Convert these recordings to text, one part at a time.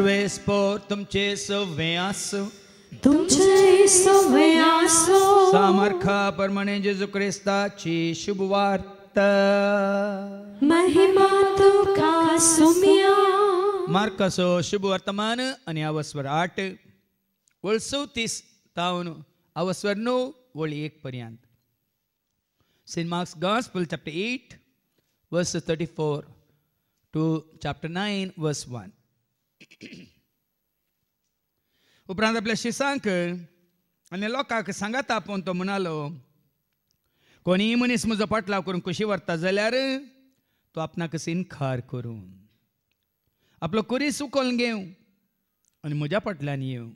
सर्वेस पोर तुमचे सव्वे आसो तुमचे सव्वे आसो सामर्था परमणे जेजू क्रिस्ताची शुभवार्ता वार्ता महिमा तुका सुमिया मार्कसो शुभ वर्तमान आणि आवस्वर आठ वळ चवतीस तावन आवस्वर णव वळ एक पर्यंत Saint Mark's gospel chapter eight verse thirty four to chapter 9, वर्स 1. उपरांत आपल्या शिसांक आनी लोकांक सांगात आपण तो म्हणालो कोणीय मनीस म्हजो पाटलाव करून कशी व्हरता जाल्यार तो आपणाक खार करून आपलो कुरी सुकोवन घेवं आनी म्हज्या फाटल्यान येवं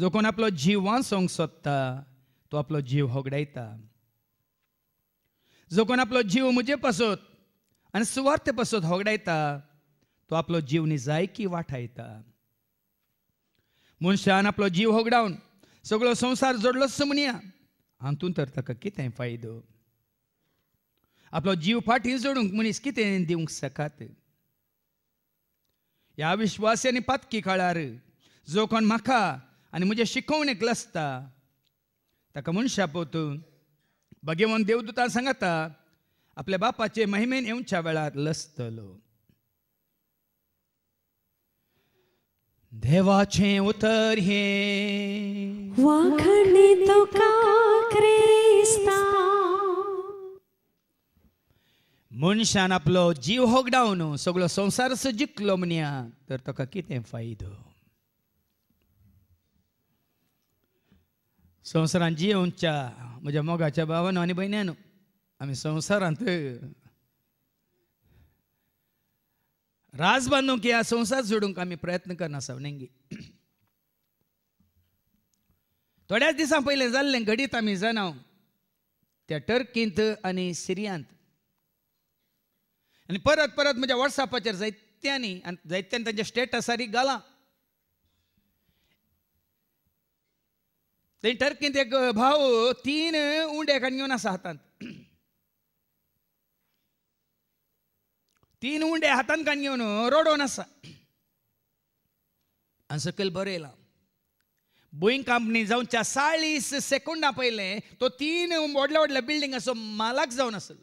जो कोण आपलो जीव वाचोंक सोदता तो आपलो जीव होगडायता जो कोण आपलो जीव म्हजे पासत आनी सुवार्थ पासत होगडायता तो आपलो जीवनी जायकी वाटायता मनशान आपलो जीव होगडावन सगळो संसार जोडलोच समनिया हातून तर ताका कितें फायदो आपलो जीव फाटी जोडूंक मनीस कितें दिवंक सकात ह्या विश्वास आणि पातकी काळार जो कोण म्हाका आनी म्हजे शिकोवणेक लसता ताका मनशा पोतून भगवंत देवदूतान सांगता आपल्या बापाचे महिमेन येवच्या वेळार लसतलो देवाचे उतर हे वाखणे तो का क्रिस्ता मनशान आपलो जीव होगडावन सगळो संसार जिकलो म्हणया तर ताका कितें फायदो संवसारान जिवच्या म्हज्या मोगाच्या भावान आनी भयण्यान आमी संवसारांत राज किया या संसार जोडूंक आमी प्रयत्न करना सवण्यांगी थोड्याच दिसां पहिले जाल्लें घडीत आम्ही जनाव त्या टर्कींत आणि सिरियांत आणि परत परत म्हज्या वॉट्सॅपाचेर जायत्यांनी आनी जायत्यांनी तांच्या स्टेटसारी घालां थंय टर्कींत एक भाव तीन उंडे घेऊन घेवन आसा हातांत तीन उंडे हातान कान घेवन असा आसा सकल सकयल बरयलां बोईंग कंपनी जाऊन चाळीस सेकंडां पहिले तो तीन वडल्या बिल्डिंग असो मालक जाऊन असल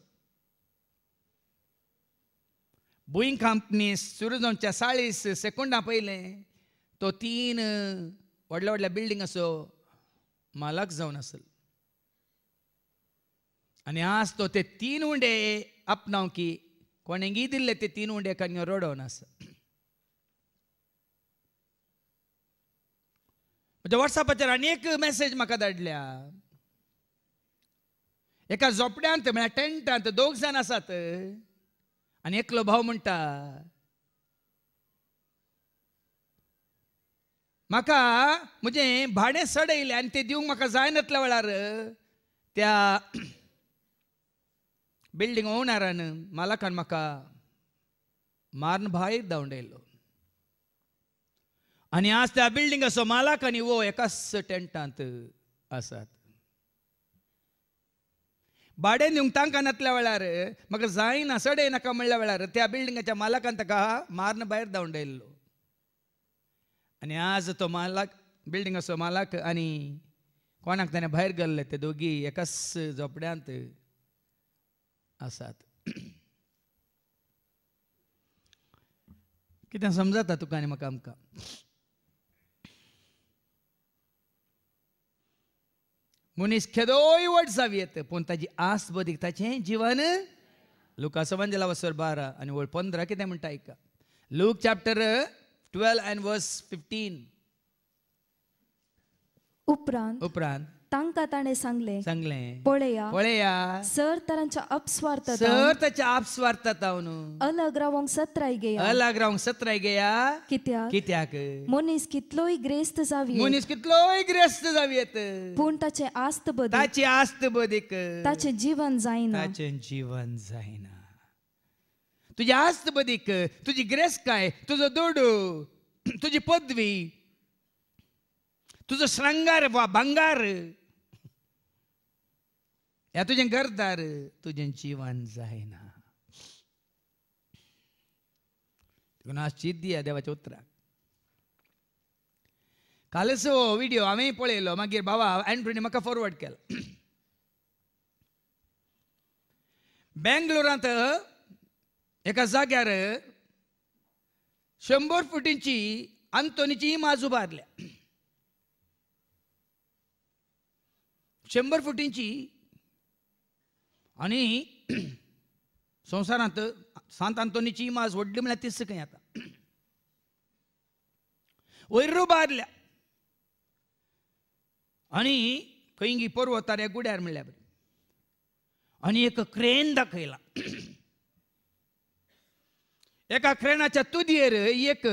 बोईंग कंपनी सुरू जाऊन चाळीस सेकंडां पहिले तो तीन वडल्या बिल्डिंग असो मालाक जाऊन असल आणि आज तो ते तीन उंडे आपणाव की कोणेंगी दिल्ले ते तीन उंडे कांय रडोन आसा म्हणजे वॉट्सॅपाचेर आनी एक मॅसेज म्हाका धाडल्या एका झोपड्यांत म्हळ्यार टेंटांत दोग जाण आसात आनी एकलो भाव म्हणटा म्हाका म्हजें भाडें सड येयलें आनी तें दिवंक म्हाका जायनातल्या वेळार त्या बिल्डिंग ओनर అని మళ్ళా కనుమక్క मारन भाई దౌండేళ్ళు आणि आज त्या बिल्डिंग असो मालक आणि वो एकाच टेंटांत आसात बाडे दिवंक तांकां नातल्या वेळार म्हाका जायना सडय नाका म्हणल्या वेळार त्या बिल्डिंगाच्या मालकां ताका मारन भायर धांवडयल्लो आणि आज तो मालक सो मालक आणि कोणाक ताणें बाहेर गेल्ले ते दोघी एकाच झोपड्यांत आसात कितें समजाता तू आनी मकाम का मनीस खेदोय वट जावी येत पूण ताजी आस बदीक ताचें जिवन लुकासवान दिला वसर बारा आणि वळ पंदरा कितें म्हणटा ऐका Luke chapter twelve and verse fifteen उपरांत उपरांत तांकां ताणें सांगले सांगले पळया पळया सर तरांच्या अपस्वार्थ सर ताच्या अपस्वार्थात अलग रावंक सत्राय गया अलग रावंक सत्राय गया कित्याक कित्याक मनीस कितलोय ग्रेस्त जावी मनीस कितलोय ग्रेस्त जावी येत पूण ताचे आस्त ताचे आस्त बदीक ताचे जीवन जायना ताचे जीवन जायना तुझी आस्त बदीक तुझी काय तुझो दोडो तुझी पदवी तुझं श्रृंगार वा भंगार या तुझे गरदार तुझे जीवन जायना तिकडून आज चीत दिया देवाच्या उतराक कालच व्हिडिओ हांवें पळयलो मागीर बाबा एंड्रोनी म्हाका फॉरवर्ड केलो बेंगलोरांत एका जाग्यार शंबर फुटींची आंतोनीची इमाज उबारल्या शंबर फुटींची आणि संसारात सांत अंतोनीची माज व्हडली म्हळ्यार तीस काही आता वयरू बारल्या आणि खंयी पर्वतार गुड्यार म्हणल्या बरी आनी एक क्रेन दाखयला एका क्रेनाच्या तुदयेर एक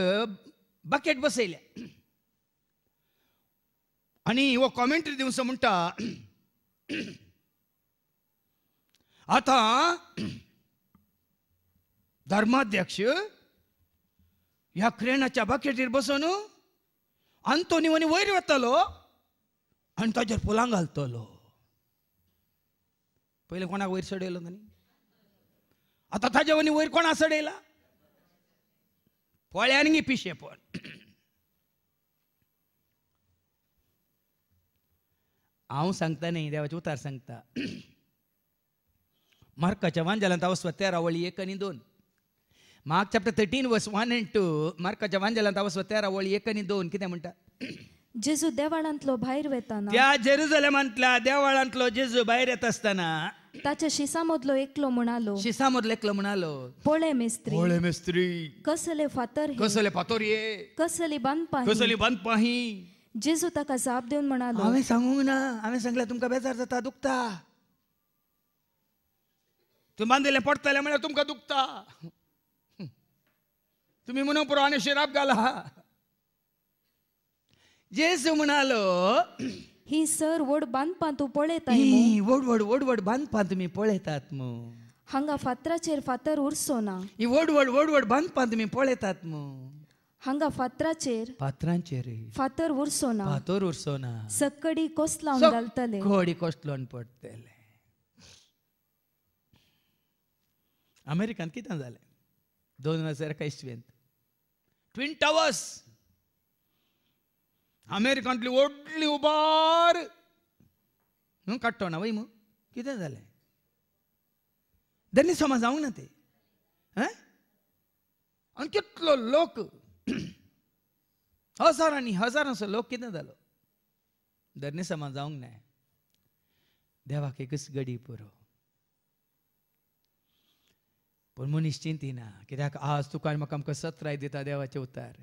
बकेट बसयल्या आणि हो कॉमेंट्री दिवस म्हणटा आता धर्माध्यक्ष ह्या क्रेनाच्या बाकेटीर बसून आंतोनी वनी वयर वेतलो आणि ताजेर फुलां घालतलो पहिले कोणाक वयर सडयलो आता ताज्या वनी वयर कोणा सडयला पोळ्यान गी पिशे पण हांव सांगता न्ही देवाचे उतार सांगता ಮಾರ್ಕಚ ವಾಂಜಲಂತ ಅವಸ್ವ एक ಏಕನಿ दोन Mark chapter thirteen verse one and two मार्काच्या वांजलांत आवस्व तेरा एक आनी दोन कितें म्हणटा जेजू देवाळांतलो भायर वेताना त्या जेरुजलेमांतल्या देवाळांतलो जेजू भायर येत आसतना ताच्या मदलो एकलो म्हणालो शिसामदलो एकलो म्हणालो पोळे मेस्त्री पोळे मेस्त्री कसले फातर कसले फातर ये कसली बांदपाही कसली बांदपाही जेजू ताका जाप देवन म्हणालो हांवें सांगूंक ना हांवें सांगलें तुमकां बेजार जाता दुखता तुम्ही बांदिल्ले पडतले म्हळ्यार तुमकां दुखता तुम्ही म्हणून पुराने शिराप घाला जेसू म्हणालो ही सर वड बांदपान तू पळयता ही वड वड वड वड बांदपान तुम्ही पळयतात मग हांगा फातराचेर फातर उरसो ना ही वड वड वड वड बांदपान तुम्ही पळयतात मग हांगा फातराचेर फातरांचेर फातर उरसो ना फातर उरसो ना सकडी कोसलावन घालतले कोडी कोसलावन पडतले अमेरिकन कितें जालें दोन हजार एका ट्विन टवर्स अमेरिकांतली व्हडली उबार न्हू काडटो ना वय झाले कितें जालें देनी समज जावंक ना ते हं आनी कितलो लोक हजारांनी हजारांचो लोक कितें जालो धरणे समाज जावंक ना देवाक एकच गडी पुरो पूण मनीस ना कित्याक आज तुका म्हाका आमकां सत्राय दिता देवाचे उतार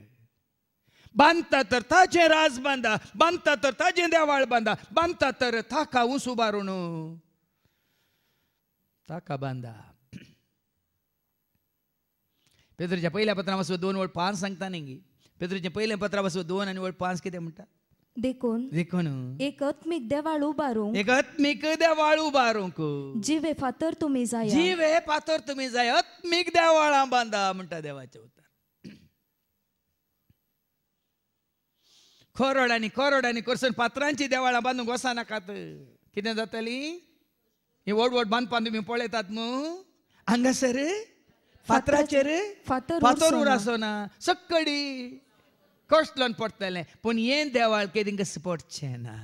बांदता तर ताचें राज बांदा बांदता तर ताचें देवाळ बांदा बांदता तर ताका उंच उबारून ताका बांदा पेद्रच्या पहिल्या पत्रापासून दोन वळ पांच सांगता न्ही पेद्रच्या पहिल्या पत्रापासून दोन आणि वळ पांच कितें म्हणटा देखून देखून आत्मिक देवाळ एक आत्मिक देवाळ उबारूंक जिवे फातर तुम्ही जाय जिवे फातर तुम्ही जाय आत्मिक देवाळां बांधा म्हणता देवाचे उतार खोरोडांनी खोरोडांनी करसून पात्रांची देवाळां बांदूंक नाकात कितें जातली ही वड वड बांधपान तुमी पळयतात न्हू हांगासर फातराचेर फातर फातर उरासोना सकडी ఖర్చులను పడతాలే పోనీ ఏం దేవాలకి ఇది ఇంకా సపోర్ట్ చేయనా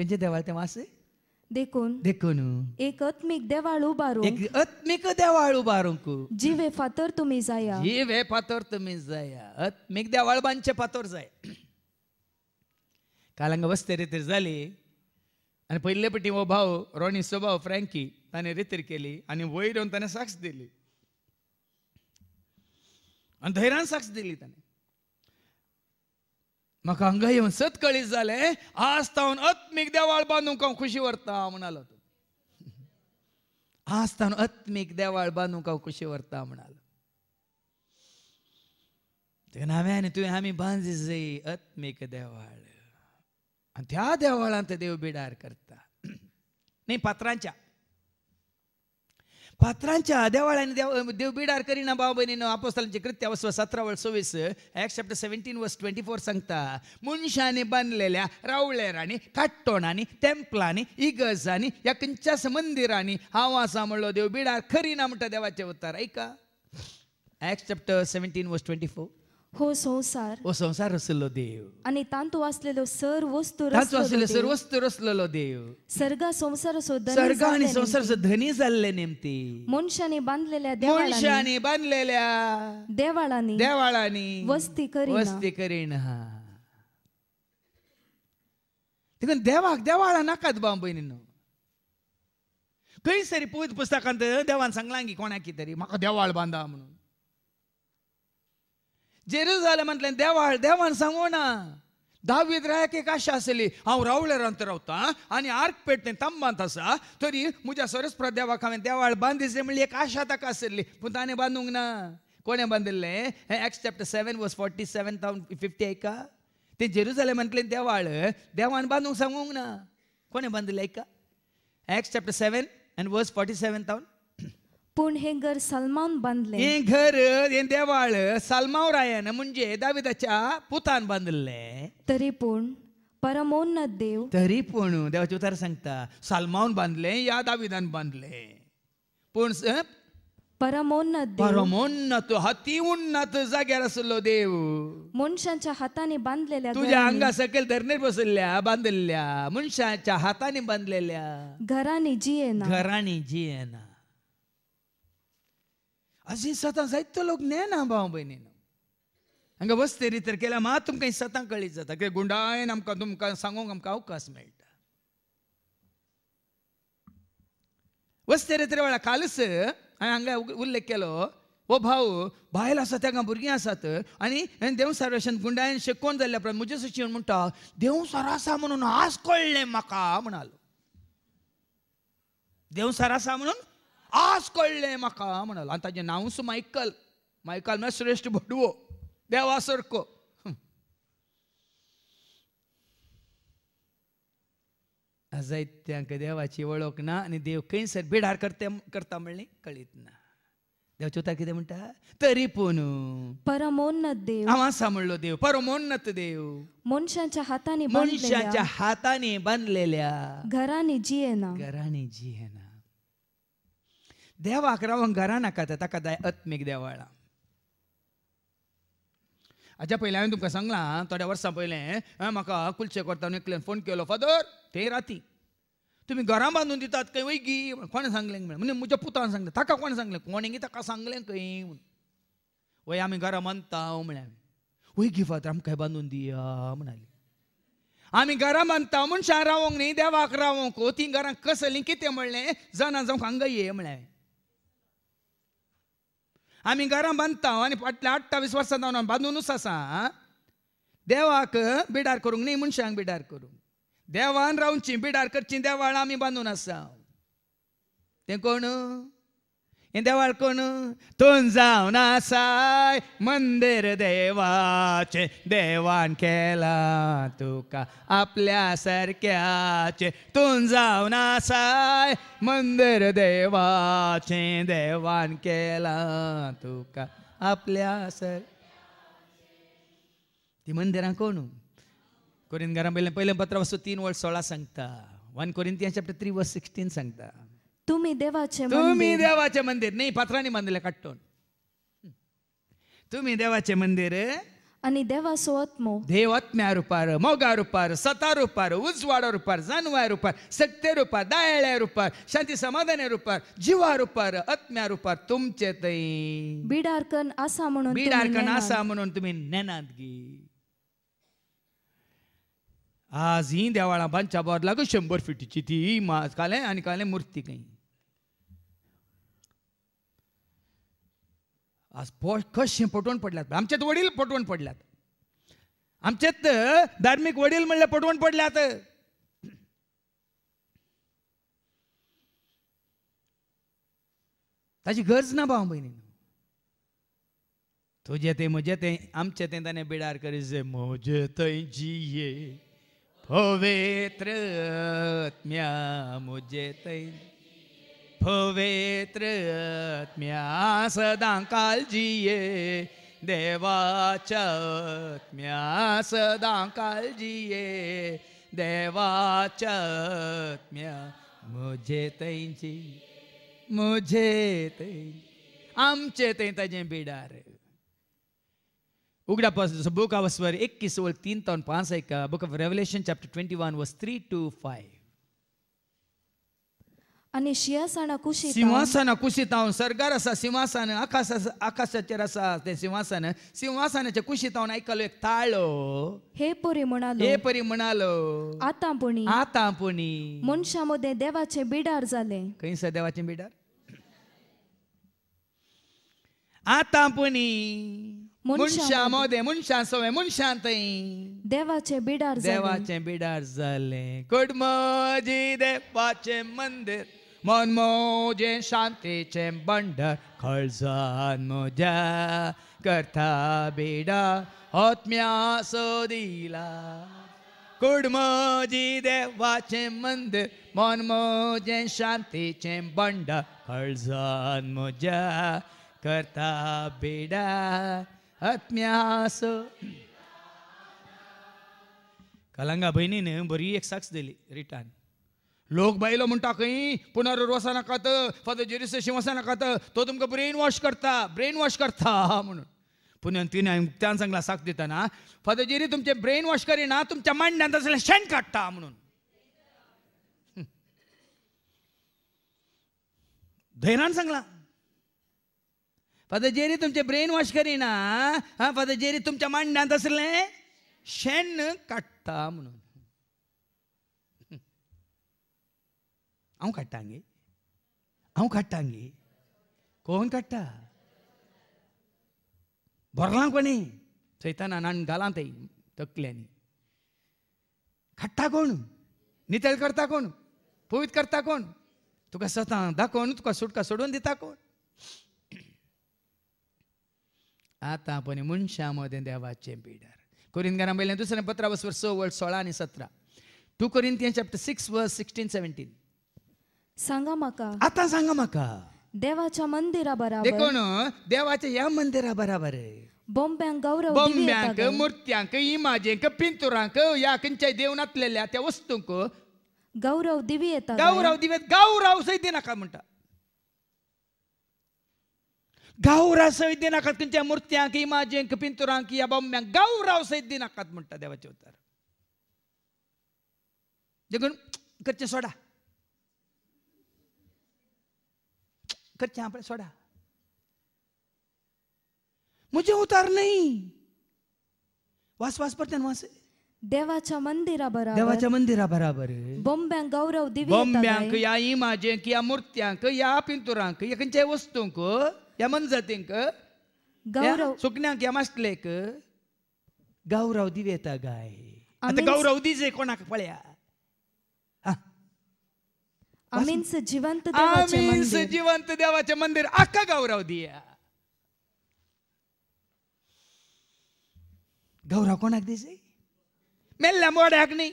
खंयचे देवाळ मासे देखून देखून एक आत्मिक देवाळ उभारू एक आत्मिक देवाळ उबारूंक जिवे फातर तुम्ही जाया जिवे फातर तुम्ही जाया आत्मिक देवाळ बांचे फातर जाय काल वस्ते रितर झाली आणि पहिले पटी हो भाऊ रोणी स्वभाव फ्रँकी ताणें रितर केली आणि वयर येऊन ताणें साक्ष दिली आणि धैर्यान साक्ष दिली ताणें म्हाका हांगा येवन सत कळीत जालें आज तावून अत्मिक देवाळ बांदूंक हांव खुशी व्हरता म्हणालो तो आज तावून अत्मिक देवाळ बांदूंक हांव खुशी व्हरता म्हणालो तेन्ना हांवें आनी तुवें आमी बांदी जाई अत्मीक देवाळ आनी त्या देवाळांत देव बिडार करता न्ही पात्रांच्या पात्रांच्या देवाळ्याने देव देव बिडार करिना बाबा बहिणीनं आपोस्तलांचे कृत्य वस्व सतरा वळ सव्वीस Acts chapter seventeen verse twenty four सांगता मुनशाने बांधलेल्या रावळेरांनी काट्टोणांनी तेंपलांनी इगर्जांनी या कंच्यास मंदिरांनी हांव आसा म्हणलो देव बिडार खरी ना म्हणटा देवाचे उत्तर ऐका Acts chapter seventeen verse twenty four हो संसार हो संसार असलो देव आणि तांतू असलेलो सर्व वस्तू तांतू असलेलो सर्व वस्तू रसलेलो देव स्वर्ग संसार असो आणि संसार धनी झाले नेमते मनुष्याने बांधलेल्या देवाळांनी बांधलेल्या देवाळांनी देवाळाने वस्ती करी वस्ती करीन हा देवाक देवाळा नाकात बाम भयणीन खंयसरी पवित्र पुस्तकांत देवान सांगलां की कोणाकी तरी म्हाका देवाळ बांदा म्हणून जेरुजालेम म्हटले देवाळ देवान सांगू ना दहावी रायक एक आशा आसली हांव रावळ्यार अंतर रावतां आनी आर्क पेटणे तांबांत असा तरी म्हज्या सरस्प्रा देवाक हांवें देवाळ बांदिल्लें म्हणली एक आशा ताका आसली पूण ताणें बांदूंक ना कोणें बांदिल्लें Acts chapter seven verse forty seven थावन फिफ्टी ऐका ते म्हटले देवाळ देवान बांदूंक सांगूंक ना कोणें बांदिल्लें ऐका Acts chapter seven and verse forty seven थावन पूण हे घर सलमान बांधले हे घर हे देवाळ रायन म्हणजे दाविदाच्या पुतान बांधले तरी पूण परमोन्न देव तरी पूण देवाचे उतार सांगता सालमावन बांधले या दाविदान बांधले पूण परमोन्नत परमोन्नत हाती उन्नत जाग्यार असलो देव मनशांच्या हाताने बांधलेल्या तुझ्या अंगा सकल धरणेर बसल्या बांधल्या मनशांच्या हाताने बांधलेल्या घरांनी जियेन घरांनी जियेना अशी सतां जायत तो लोक नेना भाव भयणीन हांगा वस्तेरी तर केल्या मात तुमकां सतां कळीत जाता कित्याक गुंडाळेन आमकां तुमकां सांगूंक आमकां अवकाश मेळटा वस्तेरे तरी वेळार कालच हांवें हांगा उल्लेख केलो हो भाऊ भायल आसा तेका भुरगीं आसात आनी सर्वेशन गुंडायेन शिकोवन जाल्ल्या प्रमाण म्हजे सुशी म्हणटा देवसार आसा म्हणून आस कळ्ळें म्हाका म्हणालो देवसार आसा म्हणून आज कळ्ळें म्हाका म्हणाल आनी ताजें नांवच मायकल मायकल म्हळ्यार श्रेश्ठ भडवो देवा सारको जायत्यांक देवाची वळख ना आनी देव खंयसर बिडार करते करता म्हणली कळीत ना देव चवथार कितें म्हणटा तरी पूण परमोन्नत देव हांव आसा म्हणलो देव परमोन्नत देव मनशांच्या हातांनी मनशांच्या हातांनी बांदलेल्या घरांनी जियेना घरांनी जियेना ದೇವ ಅಕ್ರವಂ घरा नाकाता ताका दाय अत्मेक देवाळा हाच्या पयलीं हांवें तुमकां सांगलां थोड्या वर्सां पयलें हांवें म्हाका कुलचे करता एकल्यान फोन केलो फादर ते राती तुमी घरां बांदून दितात खंय वयगी कोणें सांगलें म्हणजे म्हज्या पुतान सांगलें ताका कोण सांगलें कोणेंगी ताका सांगलें खंय वय आमी घरां बांदता म्हळ्यार वयगी वैगी फादर आमकां बांदून दिया म्हणाली आमी घरां बांदता मनशां रावोंक न्ही देवाक रावोंक तीं घरां कसलीं कितें म्हणलें जाणा जावंक हांगा ये म्हळ्यार आमी घरां बांदता हो आनी फाटल्या अठ्ठावीस वर्सां जावन बांदूनच आसा देवाक बिडार करूंक न्ही मनशांक बिडार करूंक देवान रावची बिडार करची देवाळ आमी बांदून आसा तें कोण देवाळ कोण तुन जाऊन साय मंदिर देवाचे देवान केला तुका आपल्या सारख्याचे तुन जाऊन साय मंदिर देवाचे देवान केला तुका आपल्या सर ती मंदिरां कोण कोरियन घरां पयलें पयलें पत्र वस्तू तीन वर्स सोळा सांगता one Corinthian chapter three verse sixteen सांगता तुम्ही देवाचे तुम्ही देवाचे मंदिर नाही पात्रांनी बांधले कट्टोन तुम्ही देवाचे मंदिर आणि देव आत्म्या रुपार मोगा रुपार सता रुपार उजवाडा रुपार जानवा रुपार सक्ते रुपार दायळ्या रुपार शांती समाधान रुपार जीवा रूपार आत्म्या रुपार तुमचे तई बिडारकन असा म्हणून बिडारकन असा म्हणून तुम्ही नेनात गी आज ही देवाळा बांधच्या बोर लागू शंभर फिटीची ती काले आणि काले मूर्ती काही आज पोश कशें पटवून पडल्यात आमच्यात वडील पटवण पडल्यात आमच्यात धार्मिक वडील म्हणले पटवण पडल्यात ताची गरज ना भाऊ बहिणी तुझे ते मजे ते आमचे ते त्याने बिडार करीजे मोजे तैजी जिये पवित्र आत्म्या म्हजे भवेत्रत्म्या सदा काळजिये देवाच्यात्म्या सदा काळजिये देवाच्यात्म्या मुझे तैंची मुझे तैं आमचे तैं ताजे बिडार उघडा बुक ऑफ स्वर एक किसोल तीन तौन पांच एक book of Revelation chapter twenty one verse two five आणि સિંહાસન कुशी सिंहासना कुशीत सरगार असा सिंहासन आकाश आकाशाचेर असा ते सिंहासन सिंहासनाचे कुशीत ऐकलो एक ताळो हे परी म्हणाल हे परी म्हणालो आता पुणी आता पुणी मनशा देवाचे बिडार झाले खंयस देवाचे बिडार आता पुणी मनशा मोदे मनशा सवय मनशा थंय देवाचे बिडार देवाचे बिडार झाले कुडमजी देवाचे मंदिर मन मोजे शांतीचे बंडर खळसान म्हज्या करता बेडा होत्म्या सोदिला कुड म्हजी देवाचें मंदीर मन म्हजें शांतीचें बंडर खळसान म्हज्या करता बेडा आत्म्यास कलंगा भयणीन बरी एक साक्ष दिली रिटान लोक बायलो म्हणटा खंय पुनर्वसा नाकात फादर जेरिसेशी वसा नाकात तो तुमकां ब्रेन वॉश करता ब्रेन वॉश करता म्हणून पुण्यान तिने त्यान सांगला साक देताना फक्त जेरी तुमचे ब्रेन वॉश करिना तुमच्या मांड्यान तसले शेण काडटा म्हणून धैरान सांगला फक्त जेरी तुमचे ब्रेन वॉश करिना हा फादर जेरी तुमच्या मांड्यान तसले शेण काडटा म्हणून अऊं कट्टांगे अऊं कट्टांगे कोण कट्टा भरला कोणी सैतान अनान घालां ते तकल्यांनी खट्टा कोण नितळ करता कोण पवित करता कोण तुका सतां दाखोवन तुका सुटका सोडून दिता कोण आतां पण मनशा मदें देवाचे पिडार करीन घरा वयलें दुसरें पत्रा बस स वर्ड सोळा आनी सतरा two Corinthians chapter six verse sixteen seventeen सांगा माका आता सांगा माका देवाच्या मंदिरा बराबर देवाच्या या मंदिरा बराबर बोंब्यांक गौरव दिवे बॉम्ब्यांक येतागय. मूर्त्यांक इमाजेंक पिंतुरांक या खंयच्या देवनातलेल्या त्या वस्तूंक गौरव दिवी येतात गावराव दिवेत गावराव सहित नाका म्हणटा गौरव सहित दिनाकात खंयच्या मूर्त्यांक इमाजेंक पिंतुरांक या बॉम्ब्यांक गावराव सहित दिनाकात म्हणटा देवाचे उतार देखून कच्चे सोडा ખર્ચા આપણે સોડા મુજે ઉતાર નહીં વાસ વાસ પર વાસે देवाच्या मंदिराबरोबर देवाच्या मंदिराबरोबर बोंब्यांक गौरव दिवी बोंब्यांक या इमाजेंक या मूर्त्यांक या पिंतुरांक या खंयच्याय वस्तूंक या मनजातींक गौरव सुकण्यांक या मास्टलेक गौरव दिवेता गाय आता गौरव दिजे कोणाक पळया जिवंत आम्ही जिवंत देवाचे मंदिर अख्खा गौरव दिया गौरव कोणाक दिसे मेल्ल्या मोड्याक न्ही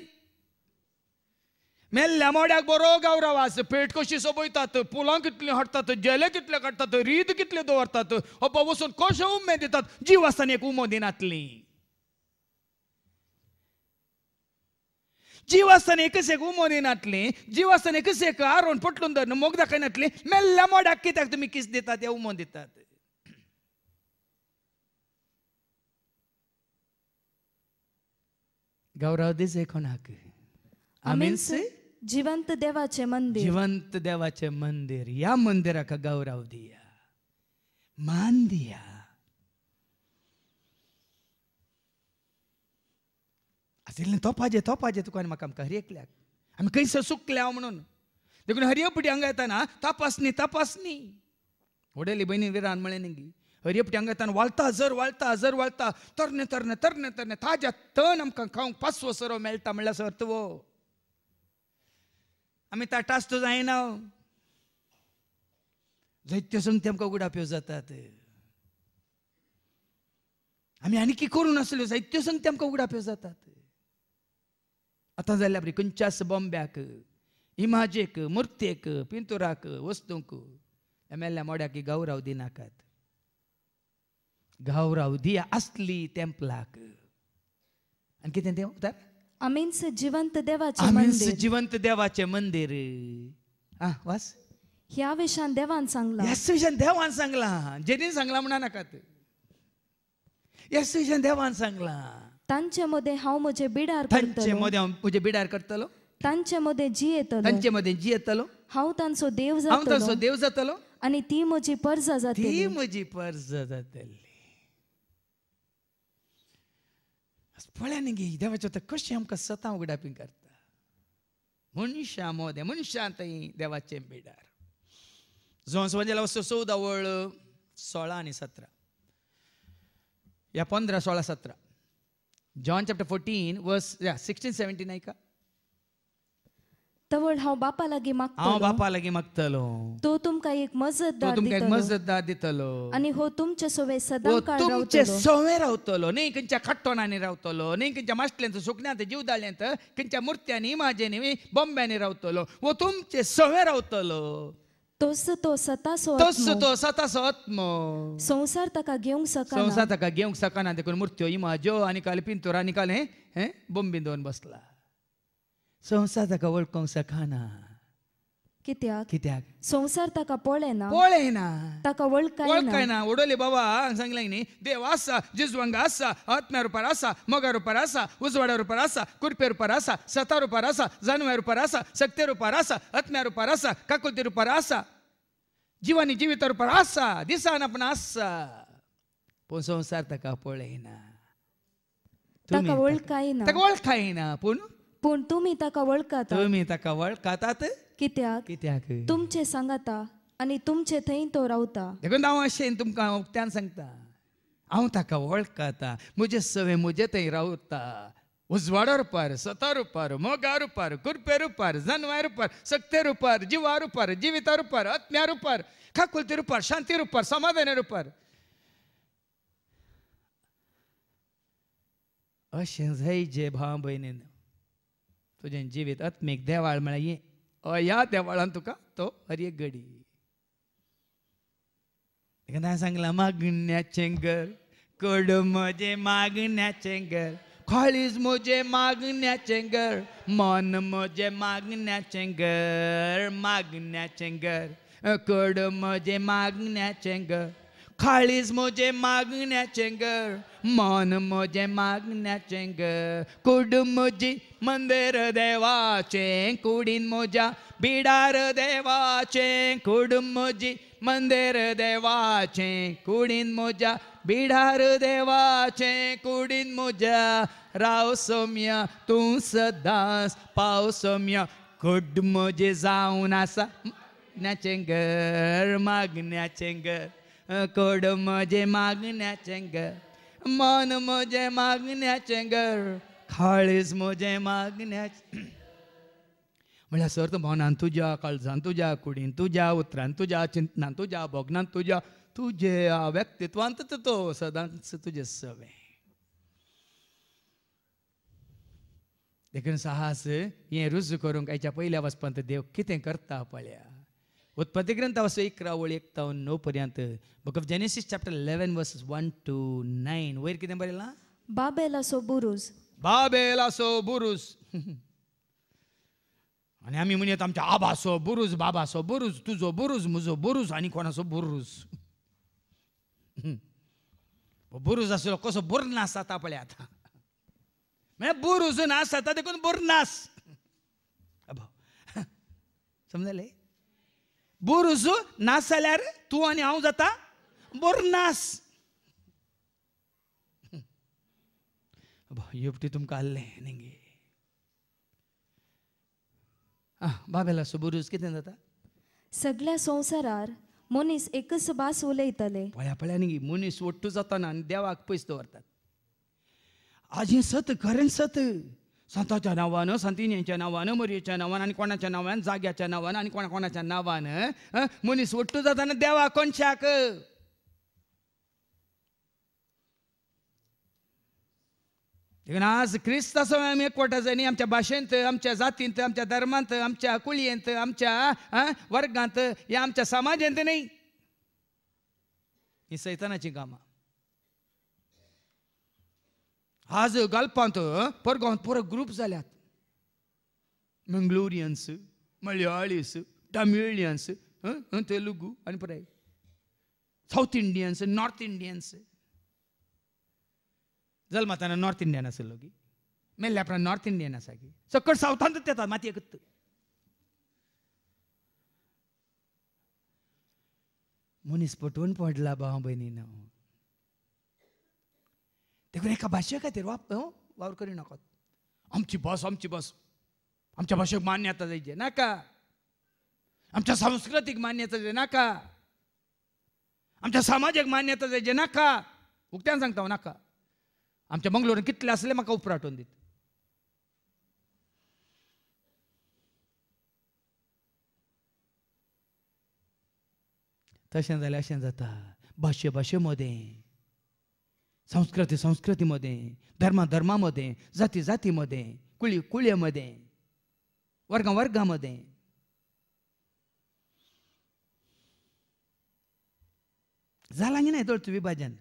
मेल्ल्या मोड्याक बरो गौरव आस पेट कशी सोबयतात पुलां कितली हाडटात जेले कितले काडटात रीत कितले दवरतात हो बसून कशे उमेद दितात जीव आसतना एक उमो दिनातली जीव आसताना एकच एक उमोर येणातले जीव आसताना एकच एक आरोण पटलून धर ना मेल्ला मोड्या कित्याक तुम्ही किस देतात या उमोर देतात गौरव दिस एक होणार आम्ही जिवंत देवाचे मंदिर जिवंत देवाचे मंदिर या मंदिराका गौरव दिया मान दिया ಅದಿಲ್ಲಿ ತೋಪಾಜೆ ತೋಪಾಜೆ ತುಕಾನ್ ಮಕ್ಕ ಅಮ್ಕ ಹರಿಯಕ್ಲ್ಯಾಕ ಆಮಿ ಕೈಸ ಸುಕ್ಲ್ಯಾವ म्हणून देखून हरियपटी हांगा येताना तपासणी तपासणी ओडेली बहिणी विरान म्हळें निगी हरियपटी हांगा येताना वाळता जर वाळता जर वाळता तरणे तरणे तरणे तरणे ताज्या तण आमकां खावंक पासवो सरो मेळटा म्हणल्यार सर्तवो आमी ताटास ताटास्तो जायना हो. जैत्य संगती आमकां उगडाप्यो जातात आमी आनी कितें करूं नासल्यो जैत्य संगती आमकां उगडाप्यो जातात आतां जाल्या बरी कंचास बॉम्ब्याक इमाजेक मुर्तेक पिंतुराक वस्तूंक एमेल्ल्या मोड्याक गौराव दिनाकात गावराव दिया असली टेम्पलाक आनी कितें देव उतार अमिन्स जिवंत देवाचें अमिन्स जिवंत देवाचे मंदिर आ वास ह्या विषयान देवान सांगला ह्याच विषयान देवान सांगला जेणे सांगला म्हणा नाकात ह्याच विषयान देवान सांगला तांचे मदें हांव म्हजें बिडार तांचे मध्ये हांव बिडार करतलो तांचे जी जियेतलो तांचे जी येतलो हांव तांचो देव जातलो देव जातलो आणि ती म्हजी पर्जा जातली ती म्हजी पर्जा जातली पळ्या न्ही देवाच्या तर कशी आमकां सतां उगडापी करता मनशां मोदे मनशां थंय देवाचे बिडार जोन्स वाजेला वस्तू चौदा वळ सोळा आणि सतरा या पंदरा सोळा सतरा John chapter fourteen verse sixteen seventeen ऐका तवळ हांव बापा लागी मागतलो हांव बापा लागी मागतलो तो तुमका एक मजतदार तुमका एक मजतदार दितलो आणि हो तुमचे सोवे सदां काळ हो रावतलो तुमचे सोवे रावतलो न्ही खंयच्या खट्टोणांनी रावतलो न्ही खंयच्या मास्टल्यांत जीव जीवदाळ्यांत खंयच्या मुर्त्यांनी इमाजेनी बॉम्ब्यांनी रावतलो वो हो तुमचे सोवे रावतलो तो सो सतासो आत्मो संसार ताका घेवंक सकाना संसार ताका घेवंक सकाना देखून मुर्त्यो इमाज्यो आनी काल पिंतोर आनी काल हे बोंबीन दवरून बसला संसार ताका वळखूंक सकाना कित्याक कित्याक संसार ताका पळयना पळयना ताका वळखायना उडोली बाबा सांगले सांगलें न्ही देव आसा जिजवंग आसा आत्म्या रुपार आसा मोगा उपार आसा उजवाडा उपार आसा कुडपेर उपार आसा सतार उपार आसा जानव्यार रुपार आसा सक्ते रुपार आसा आत्म्यार रुपार आसा काकुलतेर उपार आसा जिवानी जिवित रुपार आसा दिसान आपण आसा पूण संवसार ताका पळयना ताका वळखायना ताका वळखायना पूण पूण तुमी ताका वळखात तुम्ही ताका वळखातात कित्याक कित्याक तुमचे सांगाता आणि तुमचे थंय तो रावता देखून हांव अशें तुमकां उक्त्यान सांगता हांव ताका वळखता म्हजे सवे म्हजे थंय रावता उजवाडा रुपार स्वता रुपार मोगा रुपार कुरपे रुपार जनवाय रुपार सक्ते रुपार जिवा रुपार जिविता रुपार आत्म्या रुपार खाकुलती रुपार शांती रुपार समाधाना रुपार अशें जाय जे भाव भयणीन तुजें जिवीत आत्मीक देवाळ म्हळ्यार या देवाळान तुका तो हरी गडी तेका सांगला मागण्याचें घर कड म्हजें मागण्याचें घर खोळीज म्हजें मागण्याचें घर मन म्हजें मागण्याचें घर मागण्याचें घर कड म्हजें मागण्याचें घर खाळीस मोजे मागण्याचे ग मन मोजे मागण्याचे ग मुजी मंदिर देवाचे कुडीन मोजा बिडार देवाचे मुजी मंदिर देवाचे कुडीन मोजा बिडार देवाचे कुडीन मोजा राव सोम्या तू सदास पाव सोम्या कुड मोजे जाऊन आसा मागण्याचे मागण्याचेंगर कोड मजे मागण्याचंग मन मजे मागण्याचंग ग खाळीस मजे मागण्याचे म्हणल्यार सर तूं भावनान तुज्या काळजान तुज्या कुडीन तुज्या उतरान तुज्या चिंतनान तुज्या भोगनान तुज्या तुज्या व्यक्तित्वांत तो सदांच तुजें सवें देखून साहस हें रुज करूंक हेच्या पयल्या वचपांत देव कितें करता पळया उत्पत्ति ग्रंथ वस्तु इकरावळ एक्कावन्न पर्यंत book of Genesis chapter 11 verses 1 to 9 वैर किती बरेला बाबेला सोबुरुस बाबेला सोबुरुस आणि आम्ही म्हणत आमच्या आबासो बुरुज बाबासो बुरुज तुजो बुरुज मुजो बुरुज आणि कोणासो बुरुज बुरुज असलो कसो बुरनास जाता पळय आतां म्हणजे बुरुज नास जाता देखून बुरनास समजले बुरुजू नास जाल्यार तूं आनी हांव जाता बोरनास तुम तुमकां आसलें नेंगे बाबेला बुरुज कितें जाता सगळ्या संवसारार मनीस एकच भास उलयतले पळया पळया न्ही मनीस ओट्टू जाताना आनी देवाक पयस दवरतात आजी सत खरें सत संताच्या नावानं संतिनीच्या नावानं मुरीच्या नावानं आणि कोणाच्या नावानं जाग्याच्या नावानं आणि कोणा कोणाच्या नावानं मनीस जाताना देवा कोणशाक आज क्रिस्त असं आम्ही एकवटाचं जाणी आमच्या भाषेंत आमच्या जातींत आमच्या धर्मांत आमच्या कुळयेंत आमच्या वर्गांत या आमच्या समाजांत नाही ही सैतानाची कामा आज पर परगांवांत पुरो ग्रूप जाल्यात मंगलोरियन्स मलयाळीस तमिळियन्स तेलुगू आनी पुराय सावथ इंडियन्स नॉर्थ इंडियन्स जाल तेन्ना नॉर्थ इंडियन आसलो गी मेल्ल्या उपरांत नॉर्थ इंडियन आसा गी सकट सावथांतूच येतात मातयेकच मनीस पटवून पडला भाव भयणीन देखून एका भाशेक खातीर वाप वावर करी नकोत आमची बस आमची बस आमच्या भाषेक मान्यता जायचे नाका आमच्या सांस्कृतिक मान्यता जाय नाका आमच्या सामाजिक मान्यता जायचे नाका उक्त्यान सांगता हांव हो, नाका आमच्या मंगलोर कितले असले म्हाका उपराटून दित तशें जाल्यार अशें जाता भाशे भाशे मदें संस्कृती संस्कृतीमध्ये धर्म धर्मामध्ये जाती जातीमध्ये कुळी कुळ्यामध्ये वर्ग वर्गामध्ये झाला की नाही तुळचं विभाजन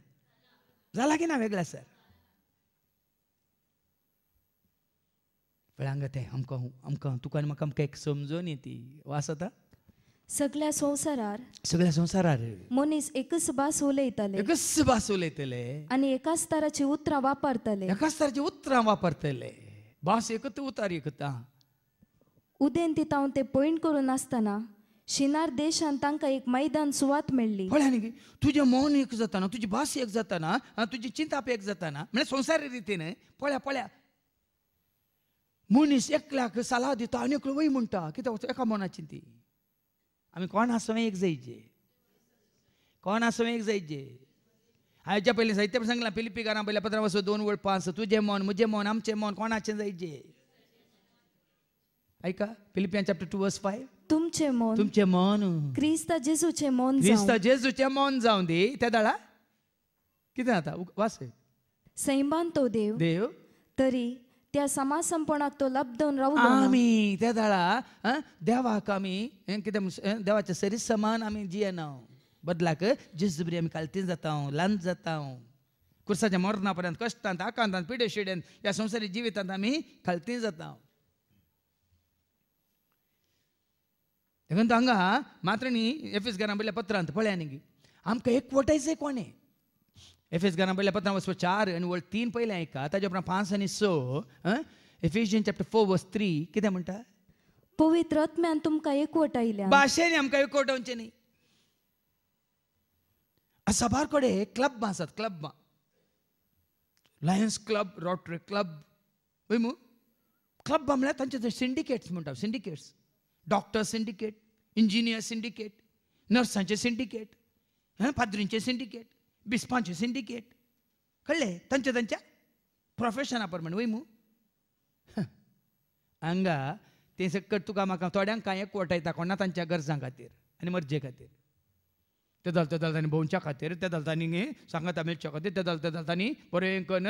झाला की ना वेगळा सर वेळांगत आहे अमक अमक तुका मका एक समजून येते वाचता सगळ्या संवसारार सगळ्या संवसारार मनीस एकच भास उलयताले एकच भास उलयतले आणि एकाच तराची उतरां वापरतले एकाच तराची उतरां वापरतले भास एकत उतार एकता उदेन तिथं ते पॉयंट करून असताना शिनार देशान तांकां एक मैदान सुवात मेळ्ळी पळ्या न्ही तुजें मन एक जाताना तुजी भास एक जाताना तुजी चिंताप एक जाताना म्हणजे संसार रितीन पळ्या पळया मनीस एकल्याक सलाह दिता आनी एकलो वय म्हणटा कित्याक एका मनाची ती आमी कोणा एक जायचे कोणा एक जायचे हाच्या पहिले साहित्य सांगलां गाना पहिल्या पत्रा वचून दोन वेळ पास तुझे मन मुझे मन आमचे मन कोणाचे जायचे ऐका Philippian chapter two verse five तुमचे मन तुमचे मन क्रिस्त जेजूचे मन क्रिस्त जेजूचे मन जाऊन दे त्या दळा किती आता वास सैमान तो देव देव तरी त्या समाज संपणाक तो लब्दन राहू आमी त्या दळा देवाक आमी कितें देवाच्या सरी समान आमी जियनाव बदलाक जिजबरी आमी कालतीन जाता लांच जाता कुर्साच्या मरणापर्यंत कष्टांत आकांतांत पिडे शिडेन या संवसारी जिवितांत आम्ही खालतीन जाता देखून हांगा मात्र न्ही घरां घरा पत्रांत पळया न्ही आमकां एकवटायचें कोणें एफेस घरां पयल्या पत्रां वचपा चार आनी वर्ल्ड तीन पहिले आयका ताजे उपरांत पांच आनी स Ephesian chapter four verse three कितें म्हणटा पवित्र आत्म्यान तुमकां एकवट आयल्या भाशेन आमकां एकवट आमचे न्ही सबार कडे क्लब आसात club Lions club Rotary club पळय मु क्लब म्हळ्यार तांचे सिंडिकेट्स म्हणटा syndicates doctor syndicate engineer syndicate नर्सांचे सिंडिकेट फादरींचे सिंडिकेट कळले त्यांच्या त्यांच्या प्रोफेशन आपण म्हण वय मू हांगा ते सकट तुका म्हाका थोड्यांक कांय एकवटायता कोणा तांच्या गरजां खातीर आनी मर्जे खातीर ते चलता चलतानी भोंवच्या खातीर ते न्ही सांगता मेळच्या खातीर ते चलता चलतानी बरें करून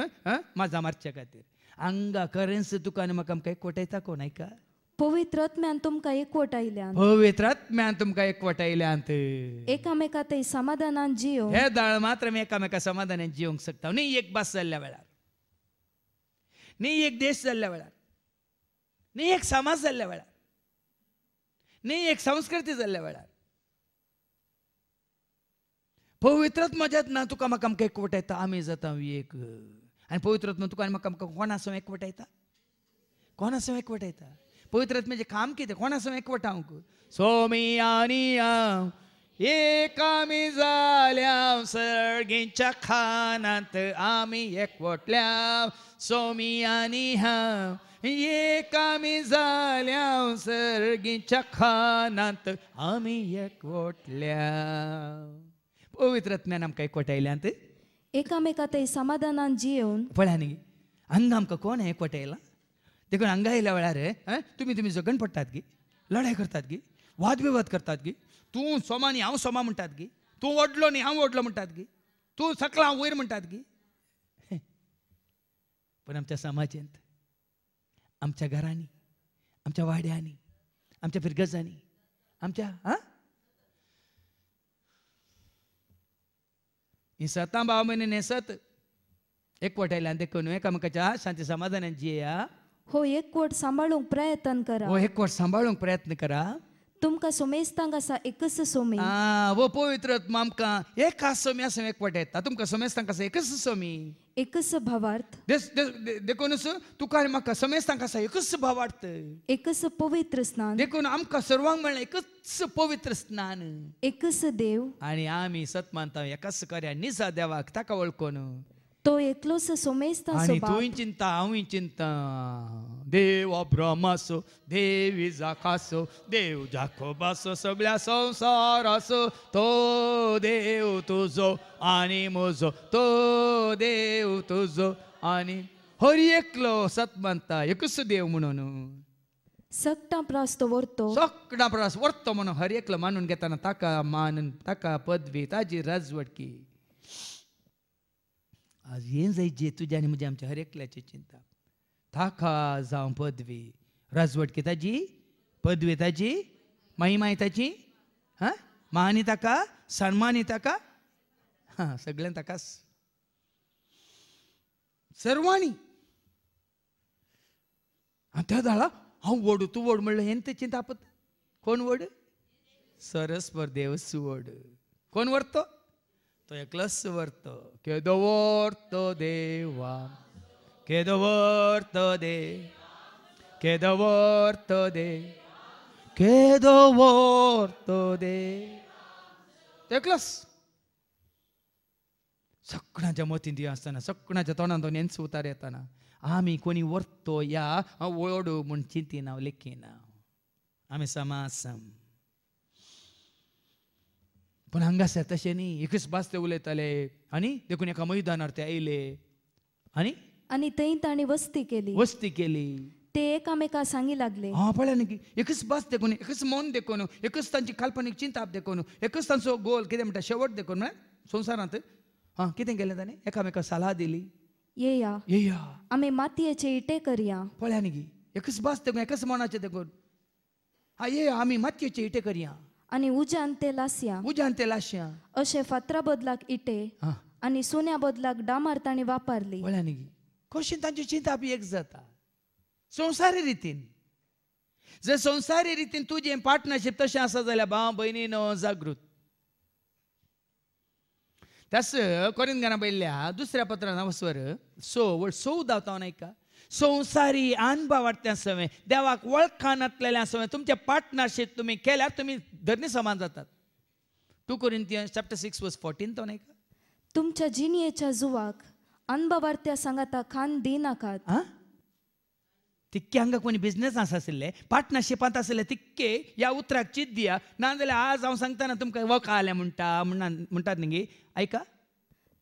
माजा मारच्या खातीर हांगा करन्सी तुका आनी म्हाका आमकां एकवटायता कोण आयका पवित्रात्म्यान तुमका एक वट आयल्या पवित्रात्म्यान तुमका एक वट आयल्यान एकामेका ते समाधानान जीव हे दाळ मात्र मी एकामेका समाधानान जियोंक शकता न्ही एक भास जाल्ल्या वेळार न्ही एक देश जाल्ल्या वेळार न्ही एक समाज जाल्ल्या वेळार न्ही एक संस्कृती जाल्ल्या वेळार पवित्रत ना तुका म्हाका म्हाका एकवट येता आमी जाता एक आनी पवित्रत्म तुका आनी म्हाका म्हाका कोणासम एकवट येता कोणासम एक येता पवित्र आत्म्याचे म्हणजे काम किती कोणासम एकवटांक सोमी एकामी झाल्या सर्गीच्या खानात आम्ही एकवटल्या सोमी आनी हांव एकामी झाल्या सर्गीच्या खानात आम्ही एकवटल्या पवित्र आत्म्यान आमकां एकवटायल्यांत एकामेकांत समाधानान जियेवन पळय न्ही हांगा आमकां कोण एकवटयलां देखून अंगाईला वेळार रे तुम्ही तुम्ही झगण पडटात गी लढाई करतात गी वादविवाद करतात गी तू सोमा न्ही हांव सोमा म्हणतात गी तू ओढलो न्ही हांव वडलो म्हणतात गी तू सकला हांव वयर म्हणतात गी पण आमच्या समाजांत आमच्या घरांनी आमच्या वाड्यांनी आमच्या फिरगजांनी आमच्या हां ही सतां बाव म्हयने न्हेसत एकवटायल्यान ते कोणू एकामेकाच्या शांती समाधानान जिया हो एकवट सांबाळूंक प्रयत्न करा हो एकवट सांबाळूंक प्रयत्न करा तुमकां सोमेस्तांक आसा एकच सोमी आ वो पवित्र आमकां एका सोम्या सम एकवट येता तुमकां सोमेस्तांक आसा एकच सोमी एकच भावार्थ देस देखूनच तुका आनी म्हाका समेस्तांक आसा एकच भावार्थ एकच पवित्र स्नान देखून आमका सर्वांक मेळ्ळें एकच पवित्र स्नान एकच देव आनी आमी सत्मानता एकाच करया निसा देवाक ताका वळखोन तो एकलो सोमेस्ता आनी चिंता हांवूय चिंता देव ब्रह्मासो देवी जाखासो देव जाखोबासो सगळ्या असो तो देव तुजो आनी म्हजो तो देव तुजो आनी हरी एकलो सत मानता देव म्हणून सगटा प्रास तो व्हरतो सगटा प्रास वरतो म्हणून हर एकलो मानून घेताना ताका मान ताका पदवी ताजी राजवटकी आज येन तुझ्या तुज्यानी म्हजी आमच्या हर एकल्याची चिंता थाका जावं पदवी की ताजी पदवी ताजी महिमाय ताची हां मानी ताका सन्मानी ताका हां सगळ्यां ताका सर्वांनी आनी त्या हा हांव तू तूं व्हड म्हणलें हें चिंता चिंतापत कोण वड सरस्वर देव सुवड कोण वरतो To je glas vrto. Kedo vrto deva. Kedo vrto deva. Kedo vrto deva. Kedo vrto deva. To je glas. ಸಕ್ಕಣಾಜ ಮೋತಿಂದೀಯ ಅಂತಾನ ಸಕ್ಕಣಾಜ ತೊಗೊಂಡು ನೆನ್ಸೂತಾರೆ ತಾನ ಆಮಿ ಕೊನಿ ಒರ್ತೋ ಯಾ ಓಡು ಮುಂಚಿಂತಿ ನಾವು ಲೆಕ್ಕಿನ ಆಮೆ ಸಮಾಸಂ पूण हांगासर तशें न्ही एकच बास ते उलयताले आनी देखून एका मैदानार ते आयले आणि आणि थंय ताणी वस्ती केली वस्ती केली ते एकामेका सांगी लागले हा ना की एकच भास देखून एकच मन देखून एकच त्यांची काल्पनीक चिंता देखून एकच तांचो गोल कितें म्हणटा शेवट देखून म्हणजे संवसारांत हा कितें केलें ताणें एकामेका सलाह दिली येया येया आमी मातीचे इटे करया पळया न्ही एकच भास देखून एकच मनाचे देखून हा ये आम्ही मातीचे इटे करया आणि उजान ते लासया उजान ते लाशया फातरा बदलाक इटे आणि सोन्या बदलाक डामार ताणी वापरली वळ्यान कशी तांची चिंता बी एक जाता संवसारी रितीन जर संवसारी रितीन तुजें पार्टनरशिप तशें आसा जाल्यार भाव भयणी जागृत तस करीन गाना बैल्या दुसऱ्या पत्रा नावस्वर सो वळ सो धावता आयका संसारी अनुभव समय देवाक वळखान असलेल्या तुमच्या पार्टनरशिप तुम्ही केल्या तुम्ही धरणी समान जातात टू ती चॅप्टर सिक्स वॉज फोर्टीन तो नाही का तुमच्या जिनियेच्या जुवाक अनुभवार्थ्या सांगता खान दिनाकात तिक्के हांगा कोणी बिझनेस आशिल्ले पार्टनरशिपांत आशिल्ले तिक्के ह्या उतराक चित दिया नाजाल्यार आज हांव सांगताना तुमकां वखा आलें म्हणटा म्हणटात न्ही ऐका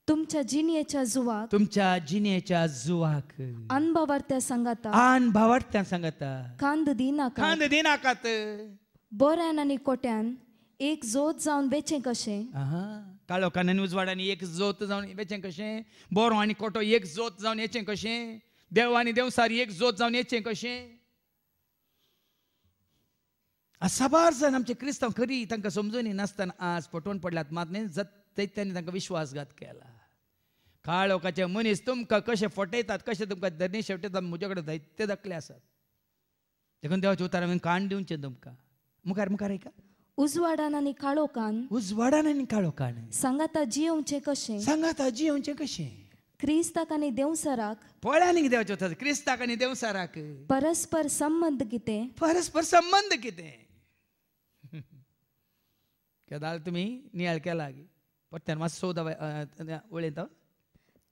तुमच्या जिनेच्या जुवा तुमच्या जिनेच्या जुवाक अनुभवार्थ्या सांगाता अनुभवार्थ्या सांगाता खांद दिना कांद दिनाकात बऱ्यान आनी कोट्यान एक जोत जावन बेचे कशें काळो कानान उजवाडांनी एक जोत जावन बेचे कशें बोरो आणि कोटो एक जोत जावन येचें कशें देव आणि देवसारी एक जोत जावन येचें कशें सबार जण आमचे क्रिस्तांव खरी तांकां समजून नासतना आज पटवून पडल्यात मात न्ही जत दैत्यांनी तांकां विश्वासघात केला काळ लोकांचे मनीस तुमकां कशें फटयतात कशें तुमकां धरणी शेवटी म्हजे कडेन दैत्य दखले आसात देखून देवाचे उतार हांवें कान दिवचें तुमकां मुखार मुखार एक उजवाडान आनी काळोखान उजवाडान आनी काळोखान सांगाता जियेवचें कशें सांगाता जियेवचें कशें क्रिस्ताक आनी देवसाराक पळय आनी कितें क्रिस्ताक आनी देंवसाराक परस्पर संबंद कितें परस्पर संबंद कितें केदाल तुमी नियाळ केला परत्यान मातसो सोद वळयता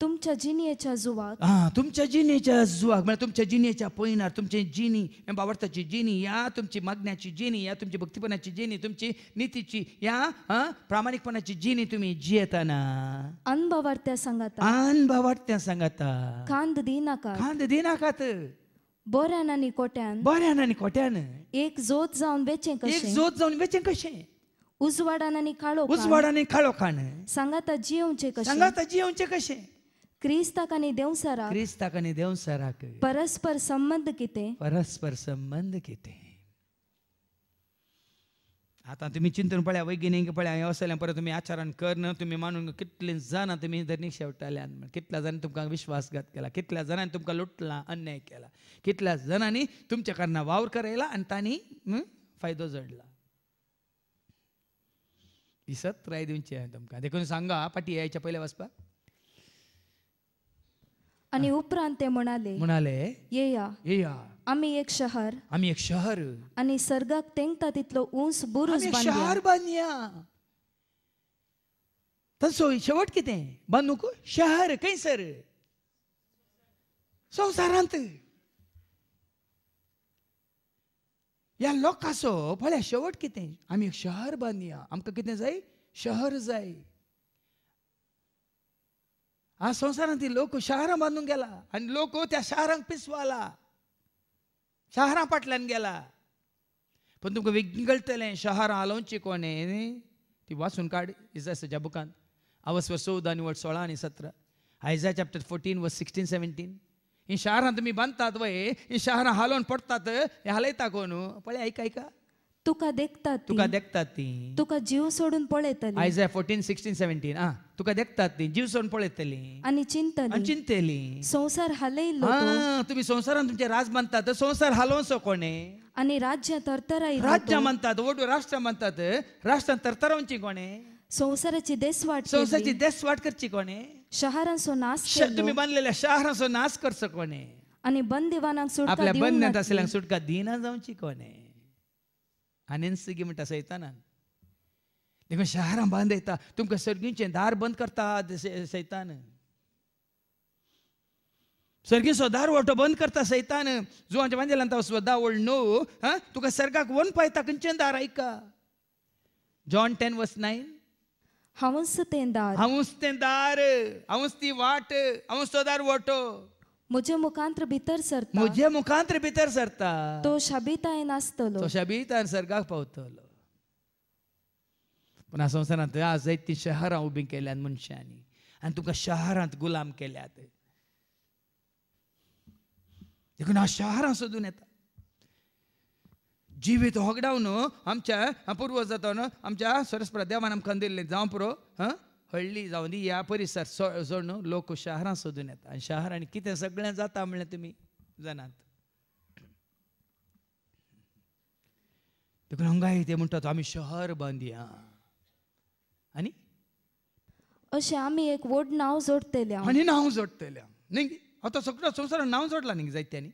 तुमच्या जिनीच्या जुवाक तुमच्या जिनेच्या जुवाक म्हणजे तुमच्या जिनीच्या पोईनार तुमचे जिनी बाबर्थाची जिनी या तुमची मागण्याची जिनी या तुमची भक्तीपणाची जिनी तुमची नीतीची या प्रामाणिकपणाची जिनी तुम्ही जियेताना अनुभवार्थ्या सांगात अनुभवार्थ्या सांगात खांद दिनाका खांद दिनाकात बोऱ्यान आनी कोट्यान बोऱ्यान आनी कोट्यान एक जोत जाऊन वेचे एक जोत जाऊन वेचे कसे उजवाडान आनी काळो उजवाडान आणि काळो खाण सांगाता जिवचे कशें सांगाता जिवचे कशें క్రీస్తాకని దేవుని సరా క్రీస్తాకని परस्पर संबंध किते परस्पर संबंध किते आतां तुमी चिंतून पळ्या वैगिनीक पळया हे वसल्यान परत तुमी आचारान न तुम्ही मानून कितले जाणां तुमी धरणीक शेवटाल्यान कितल्या जण तुमका विश्वासघात केला कितल्या जाणांनी तुमका लुटला अन्याय केला कितल्या जाणांनी तुमच्या कारणां वावर करायला आणि तांणी फायदो जोडला दिसत ट्राय दिवचे तुमका देखून सांगा पाठी यायच्या पयले वचपाक आणि उपरांत ते म्हणाले म्हणाले येया येया आम्ही एक शहर आम्ही एक शहर आणि सर्गाक तेंगता तितलो ऊंच बुरुज शहर बांदया तसो शेवट किती बांधू शहर खंयसर संसारांत या लोकांचो पळ्या शेवट किती आम्ही एक शहर बांदया आमकां कितें जाय शहर जाय हा ती लोक शहरा बांधून गेला आणि लोक त्या शहरांक पिसवाला शहरा फाटल्यान गेला पण तुमकां विंगळतले शहरां आलोवची कोणे ती वाचून काड इजाच्या बुकांत आवाज व चौदा आनी वर सोळा आनी सतरा आयजा चॅप्टर फोर्टीन व सिक्स्टीन सेवन्टीन ही शहरां तुमी बांदतात वय ही शहरां हालोवन पडतात हे हालयता कोण पळय आयका आयका तुका देखतात तुका देखतात ती तुका जीव सोडून पळयतली आयझाय फोर्टीन सिक्सटीन सेवन्टीन आ तुका देखतात ती जीव सोडून पळयतली आणि चिंतली आणि चिंतेली संसार हालयलो तुम्ही संसारान तुमचे राज मानतात तर संसार सो कोणे आणि राज्य तरतराई राज्य म्हणतात वडू राष्ट्र म्हणतात राष्ट्रान तरतरावची कोणे संसाराची देसवाट संसाराची देसवाट करची कोणे शहरांचो नाश तुम्ही बांधलेल्या शहरांचो नाश करचो कोणे आणि बंद सुटका आपल्या बंद नेता सुटका दिना जाऊची कोणे अनइन्सिगमेंट आसा सैतानान देखून शहरां बंद येता तुमकां सर्गींचें दार बंद करता सैतान सर्गीचो दार वटो बंद करता सैतान जो हांच्या वांजेल्यान स्वदा वळ णव हां तुका सर्गाक वन पायता खंयचें दार आयका जॉन टेन वस नायन हांवूच तें दार हांवूच तें दार हांवूच ती वाट हांवूच तो दार वटो मुझे मुखांतर भीतर सरता मुझे मुखांतर भीतर सरता तो शबीता शाबितायेन आसतलो तो शाबितायेन सरगाह पावतलो पूण असं संवसारांत आज जायतीं शहरां उबीं केल्यान मनशांनी आनी तुका शहरांत गुलाम केल्यात देखून हांव शहरां सोदून येता जिवीत होगडावन आमच्या पूर्व जाता न्हू आमच्या सरस्पर देवान आमकां दिल्लें जावं पुरो हां हळ्ळी जावन दी म्हणजे ह्या परिसर सो सोडून लोक शहरां सोदून येता आनी शहरांनी कितें सगळें जाता म्हणलें तुमी जाणात देखून हंगाय ते म्हणटात आमी शहर बांदया आनी अशें आमी एक व्हड नांव जोडते आनी नांव जोडतले न्ही आतां सगळो संवसारान नांव जोडलां न्ही जायत्यांनी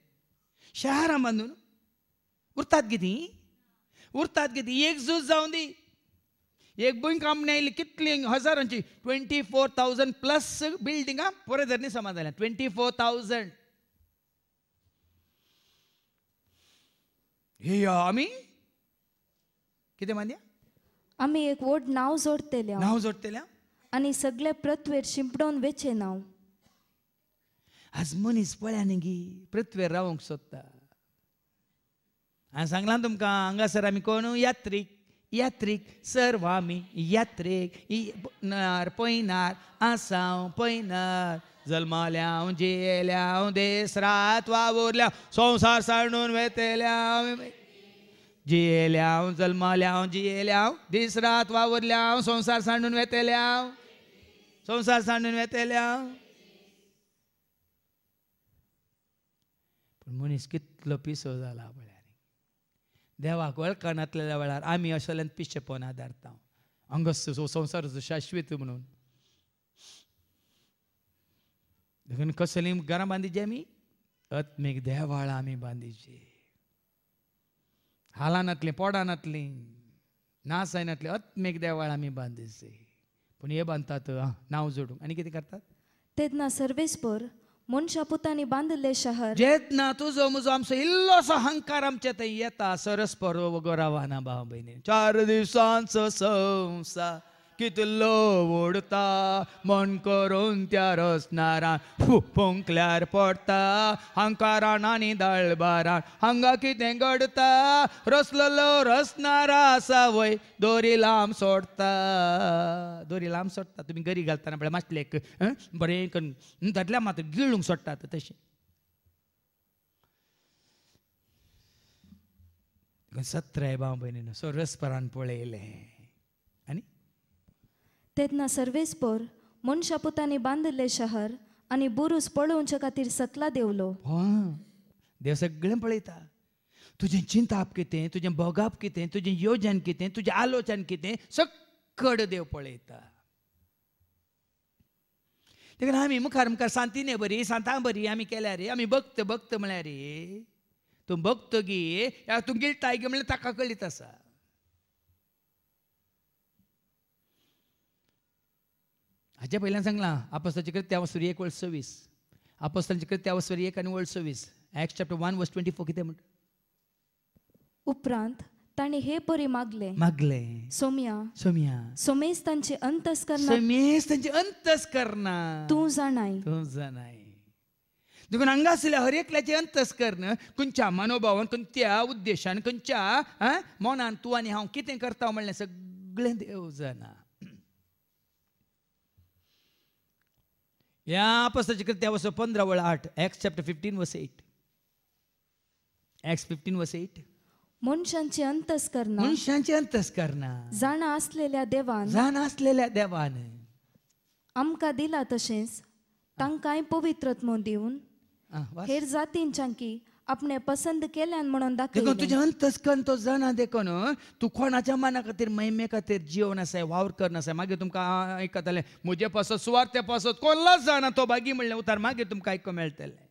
शहरां बांदून उरतात ती उरतात ती एक झूज जावन दी एक काम कंपनी आयली कितली हजारांची ट्वेंटी फोर थावजंड प्लस बिल्डिंगां पुरे धरणी समाज जाल्यां ट्वेंटी फोर थावजंड हे आमी कितें मान्या आम्ही एक वोट नाव जोडतले नाव जोडतेल्या आणि सगळे पृथ्वेर शिंपडून वेचे नाव आज मनीस पळया न्ही पृथ्वेर रावंक सोदता हा सांगलां तुमकां हांगासर आमी कोण यात्रीक Iatric, sărvami, iatric, inar, पैनार ação, पैनार जल्माल्या जेल्या रात वावुरल्या संसार सांडून वेतेल्या जियेल्या जन्माल्या जियेल्या रात वावुरल्या संसार सांडून वेतेल्या संसार सांडून वेतेल्या पण मनीस कितलो पिसो जाला దేవాకు వెళ్ళకనట్లే वेळार ఆమె అసలు పిచ్చిపోనాది आदारता అంగస్తు సంసార शाश्वत म्हणून देखून कसली घरां बांदीची आमी अत्मेक देवाळां आमी बांदीची हालानातली पोडानातली नास जायनातली अत्मेक देवाळ आमी बांदिची पूण हे बांदतात नांव जोडूंक आनी कितें करतात तेन्ना सर्वेस्पर मनशा पुतानी बांधले शहर जेतना तो जो मुझे हमसे इल्लो सा हंकार हम सरस परो वाना चार दिवसांसो सोम कितलो ओडता मन करून त्या रसनारान फुंकल्यार पडटा हांकां राणांनी दळबारान हांगा कितें घडता रसलो रसनारा आसा वय दोरी लांब सोडता दोरी लांब सोडटा तुमी गरी घालतना म्हळ्यार मातशें लेक बरें करून धरल्या मात गिळूंक सोडटात तशें सत्र आहे बाबा बहिणीनं सो रसपरान पळयलें तेतना सर्वेस पर मनशा पुतांनी बांदिल्लें शहर आनी बुरूस पळोवचे खातीर सकला देवलो देव सगळें पळयता तुजें चिंताप कितें तुजें भोगाप कितें तुजें योजन कितें तुजें आलोचन कितें सक्कड देव पळयता देखून आमी मुखार मुखार शांतीने बरी सांता बरी आमी केल्या रे आमी भक्त भक्त म्हळ्यार रे तूं भक्त गे तुगेली तायगे म्हणल्यार ताका कळीत आसा हाज्या पहिल्या सांगला आपस्ताची कृत्य त्या वस्तू एक वर्ष सव्वीस आपस्तांची कृत्य त्या सूर्य एक आणि वर्ष सव्वीस Acts chapter one verse twenty four कितें म्हणटा उपरांत ताणें हे परी मागलें मागलें सोम्या सोम्या सोमेस तांचे अंतस्करण सोमेस तांचे करणार तूं जाणाय तू जाणाय देखून हांगासल्या हर एकल्याचे अंतस्करण खंयच्या मनोभावान खंयच्या उद्देशान खंयच्या मनान तूं आनी हांव कितें करता म्हणलें सगळें देव जाणा या पुस्तकाची कृत्या वस पंधरा वळ आठ Acts chapter fifteen verse eight Acts fifteen verse eight मनशांची अंतस्करणा मनशांची अंतस्करणा जाण असलेल्या देवान जाण असलेल्या देवान आमका दिला तशेंच तांकांय पवित्रत्व देऊन हेर की आपणे पसंद केल्यान म्हणून देखून तुझे अंत तस्कन तो जाणा देखून तू कोणाच्या मना खातीर महिमे खातीर जिवन आसाय वावर करनासाय मागीर तुमकां आयकतलें म्हजे पासत सुवार्थे पासत कोल्लाच जाणा तो भागी म्हणलें उतार मागीर तुमकां आयको मेळटलें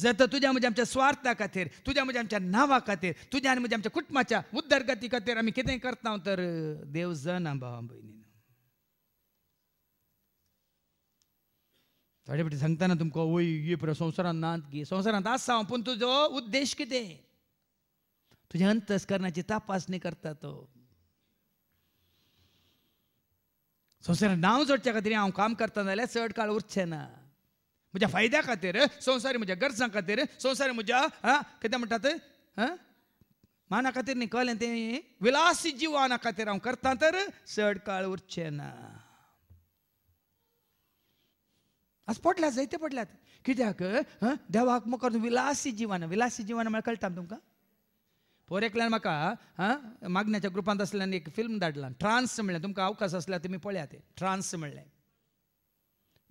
जर तुझ्या म्हणजे आमच्या स्वार्था खातीर तुझ्या म्हणजे आमच्या नांवा खातीर तुझ्या आनी म्हणजे आमच्या कुटुंबाच्या उदरगती खातीर आमी कितें करता तर देव जाणा भावा भयणी थोडे फाटी सांगताना तुमकां वय ये पुरो संवसारांत नात गे संवसारांत आसा पूण तुजो उद्देश कितें तुज्या अंतस्करणाची तपासणी करता तो संवसारांत नांव जोडच्या खातीर हांव काम करता जाल्यार चड काळ उरचें ना म्हज्या फायद्या खातीर संवसारी म्हज्या गरजां खातीर संवसारी म्हज्या कितें म्हणटात माना खातीर न्ही कळ्ळें तें विलासी जिवाना खातीर हांव करता तर चड काळ उरचें ना पटल्यात जायते पडल्यात कित्याक देवाक मुखार विलासी जीवन विलासी जीवन म्हळ्यार कळटा तुमकां पोर एकल्यान म्हाका हां मागण्याच्या ग्रुपांत आसल्यान एक फिल्म धाडला ट्रान्स म्हणलें तुमकां अवकाश आसल्यार तुमी पळयात ते ट्रान्स म्हणलें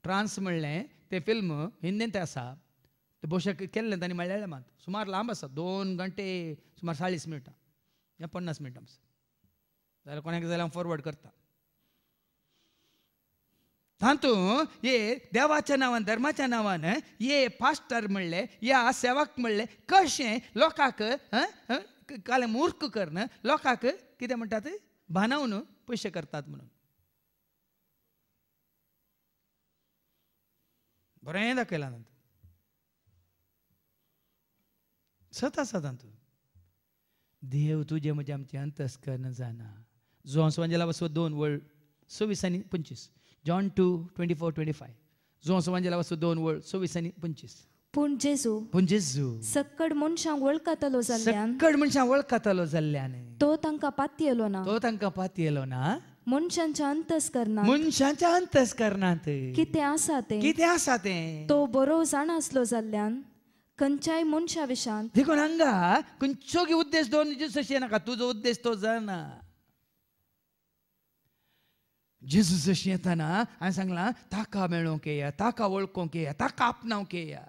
ट्रान्स म्हणलें ते फिल्म हिंदीन ते आसा ते भोशेक केल्लें तांणी मळ्याळें मात सुमार लांब आसा दोन घंटे सुमार चाळीस मिनटां या पन्नास मिनटां जाल्यार कोणाक जाल्यार हांव फॉरवर्ड करता तांतु ये देवाच्या नांवान धर्माच्या नांवान ये पास्टर म्हणले या सेवक म्हणले कशें लोकांक काल मूर्ख करण लोकांक कितें म्हणतात बांदावन पैसे करतात म्हणून बरें दाखयलां तांतू सत आसा तांतू देव तुजे म्हणजे आमचे अंतस्करण जाणा जोन्स म्हणजे लागून दोन वळ सव्वीस आनी पंचवीस John two twenty four twenty five जो दोन वळ सव्वीस आणि पंचवीस मनशांक जाल्ल्यान सक्कड मनशांक जाल्ल्यान तो तांकां पाती ना तो तांकां पाती ना मनशांच्या मनशांच्या कितें आसा तें कितें तो आसलो जाल्ल्यान खंयच्याय देखून उद्देश दोन दिसून तुजो उद्देश तो जाणा Jesus अशें येताना हांवें सांगलां ताका मेळोवंक येया ताका वळखोंक येया ताका आपणावंक येया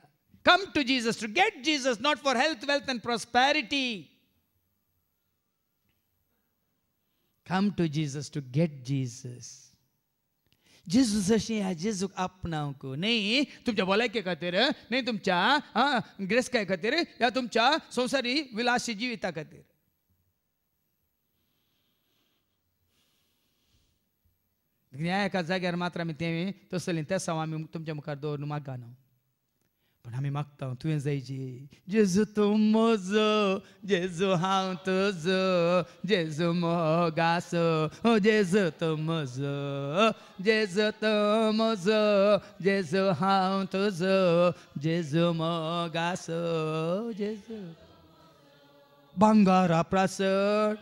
come to Jesus to get Jesus not for health wealth and prosperity come to Jesus to get Jesus जेजूस अशें ह्या जेजूक आपणावंक न्ही तुमच्या भलायके खातीर न्ही तुमच्या ग्रेस्काय खातीर या तुमच्या संवसारी विलासी जिविता खातीर gnäaka zeger matra mitemi eh? to selintesa wami mtumja mkardo numagano Panami maktam tu enzeiji eh? Jesu tu mozo Jesu han tuzo Jesu mogaso Oh Jesu tu mozo Jesu tu mozo Jesu han tuzo Jesu mogaso oh, Jesu Bangara prasar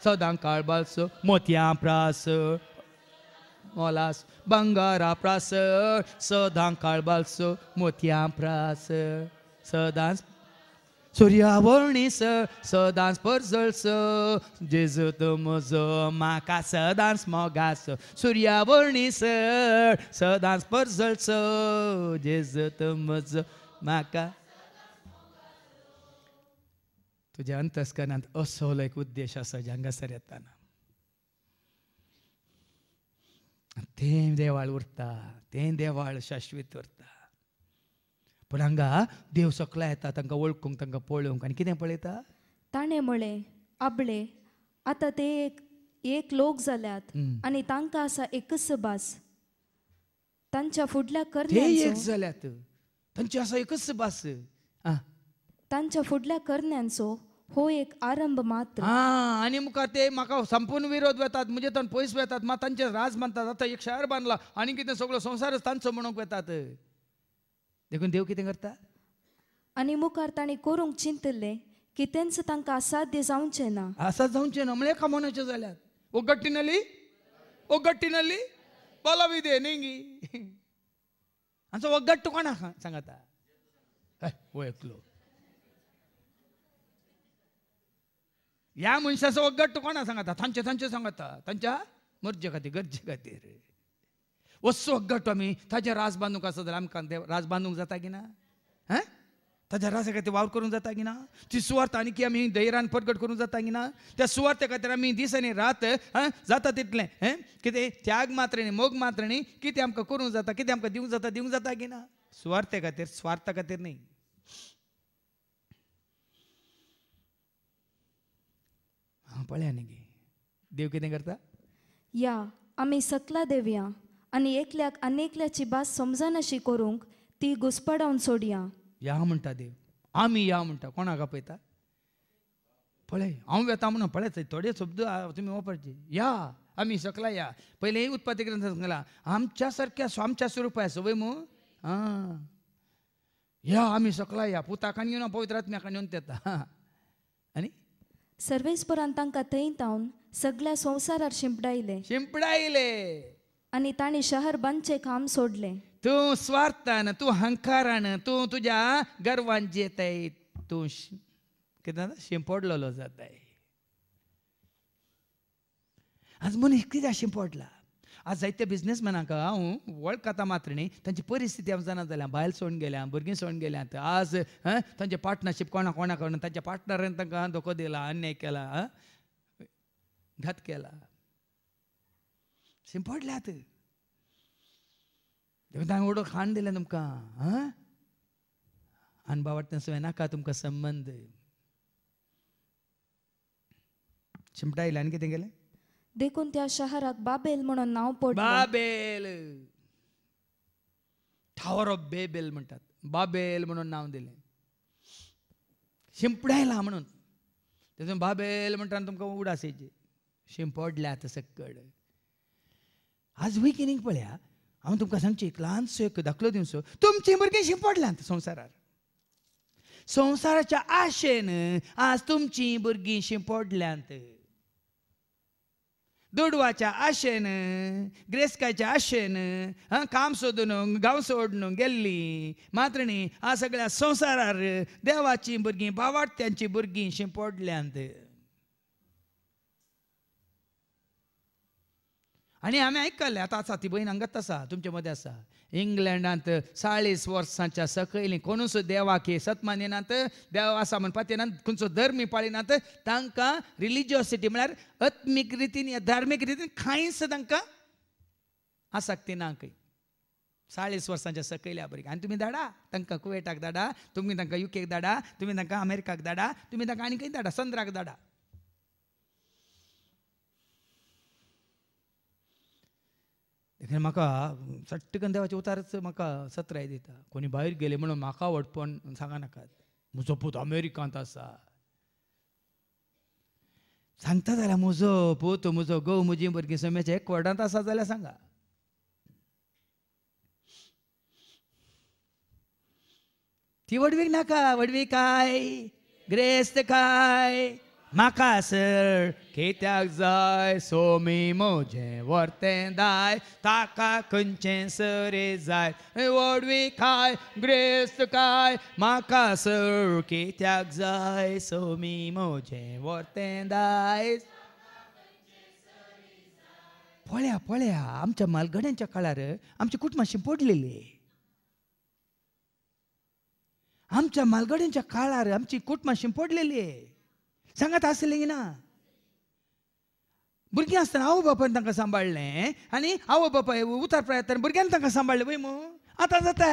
Sodan carbalso, Motiam prasar मोलास bagara प्रास सदां काळबालसो मोतयां प्रास सदांच सूर्यावळणीस सदांच परजळस जेज मजो माका सदांस मोगास सूर्यावळणीस सदांच परजळस जेज तमज माका तुज्या अंतस्करणांत असो एक उद्देश आसा ज्या हांगासर येताना ಅತ್ತೇನ್ ದೇವಾಳು उरता ತೇನ್ ದೇವಾಳು ಶಾಶ್ವತ उरता पूण हांगा देव सकला येता तांकां वळखूंक तांकां पळोवंक आनी कितें पळयता ताणे म्हळे आबळे आतां ते एक एक लोक जाल्यात आनी तांकां आसा एकच सभास तांच्या फुडल्या करणे एक जाल्यात तांची आसा एकच सभास तांच्या फुडल्या करण्यांचो हो एक आरंभ मात्र आणि मुका ते म्हाका संपूर्ण विरोध वेतात म्हणजे तण पयस वेतात मा तांचे राज मानतात आता एक शहर बांदला आणि कितें सगळो संसार त्यांचं म्हणून वेतात देखून देव कितें करता आणि मुखार ताणें करूंक चिंतले की त्यांचं तांकां असाध्य जावचें ना असाध्य जावचें ना म्हणजे कामोनाचें जाल्यात नली ಒಗ್ಗಟ್ಟಿನಲ್ಲಿ ಬಲವಿದೆ नेंगी आमचं ಒಗ್ಗಟ್ಟು कोणा सांगता ಓ एकलो ह्या मनशाचो गट्ट कोणा सांगता तांचे तांचे सांगता थांच्या मर्जे खातीर गरजे खातीर वस्सो गट्ट आमी ताजेर रास बांदूंक आसा जाल्यार आमकां रास बांदूंक जाता की ना ताच्या रासा खातीर वावर करूंक जाता की ना ती सुवार्थ आनी की आमी धैर्यान पटकट करूंक जाता की ना त्या सुवार्थे खातीर आमी दीस आनी रात जाता तितलें कितें त्याग मात्र न्ही मोग मात्र न्ही कितें आमकां करूंक जाता कितें आमकां दिवंक जाता दिवंक जाता की ना सुवार्थे खातीर स्वार्था खातीर न्ही पळ्याने गे देव करता या आम्ही सकला देवया आणि एकल्याक अनेकल्याची भास अशी करूंक ती घुसपडावून सोडया या म्हणता देव आम्ही या म्हणटा कोणाक आपयता पळय हांव येता म्हणून पळयत थोडे शब्द तुम्ही वापरचे या आम्ही सकला या पहिले उत्पादक ग्रंथ सांगला आमच्या सारख्या आमच्या स्वरूपा सवय मू आं या आम्ही सकला या पुताकान येवन पवित्रात्म्याकान येवन येता ಸರ್ವೇಶ್ವರನ್ थंय तावन सगळ्या संवसारार शिंपडायले शिंपडायले आणि ताणी शहर बंदचे काम सोडले तू स्वार्थान तू हंकारान तू तुझ्या गर्वान जेताय तू किती शिंपडलेलो जाताय आज मनीस किद्या शिंपडला आज जायत्या बिझनेसमॅनांक हांव वळखता मात्र न्ही तांची परिस्थिती हांव जाणा जाल्या बायल सोडून गेल्या भुरगीं सोडून गेल्यात आज तांचे पार्टनरशीप कोणा कोणा कडून तांच्या पार्टनरान तांकां धोको दिला अन्याय केला घात केला शिंपडल्यात देवतान ओडो खाण दिलें तुमकां अनुभव अनभा सुवें नाका तुमकां संबंद चिमटा आयला आनी कितें केलें देखून त्या शहरात बाबेल म्हणून नाव पड बाबेल टावर ऑफ बेबेल म्हणतात बाबेल म्हणून नाव दिले शिंपडायला म्हणून त्यातून बाबेल म्हणटाना तुमकां उडासायचे शिंपडल्या तसं कड आज वी पळया हांव तुमकां सांगचे एक ल्हानसो एक दाखलो दिवस तुमचे भुरगें शिंपडल्यात संवसारार संवसाराच्या आशेन आज तुमची भुरगीं शिंपडल्यांत दुडवाच्या आशेन, ग्रेस्काच्या आशेन, हां काम सोदून गाव सोडून गेल्ली मात्र न्ही हा सगळ्या संवसारार देवाची भुरगीं बावाट त्यांची भुरगीं शिंपोडल्यांत आणि आम्ही ऐकले आता आसा ती बहीण हांगात आसा तुमच्या मध्ये आसा इंग्लंडांत चाळीस वर्सांच्या सकयलीं कोणूच देवाक सत्मानिनात देव आसा म्हणपा तेन्ना खंयचो धर्मी पाळिनात तांकां रिलिजियोसिटी म्हळ्यार अत्मीक रितीन या धार्मीक रितीन कांयच तांकां आसक्ती ना खंय चाळीस वर्सांच्या सकयल्या भुरग्यां आनी तुमी धाडा तांकां कुवेटाक धाडा तुमी तांकां युकेक धाडा तुमी तांकां अमेरिकाक धाडा तुमी तांकां आनी धाडा संद्राक धाडा देखून म्हाका सट्टकन देवाचे उतारच म्हाका सत्राय दिता कोणी भायर गेले म्हणून म्हाका वटपण सांगनाकात म्हजो पूत अमेरिकांत आसा सांगता जाल्यार म्हजो पूत म्हजो गौ म्हजी भुरगीं समेच्या एक वॉर्डांत आसा जाल्यार सांगा ती वडवीक नाका वडवी काय ग्रेस्त काय म्हाका सर कित्याक जाय सोमी मोजे वरते दाय ताका खंयचें सरे जाय वडवी खाय ग्रेस्त काय माका सर कित्याक जाय सोमी म्हजे वर्तें दाय पळया पळया आमच्या मालगड्यांच्या काळार आमची कुटमाशी पडलेली आमच्या मालगड्यांच्या काळार आमची कुटमाशी पडलेली आहे ಸಂಗತ ना भुरगीं आसतना आवय बापायन तांकां सांबाळलें आनी आवय बापाय उतार प्रयत्न भुरग्यांनी तांकां सांबाळलें पळय मू आतां जाता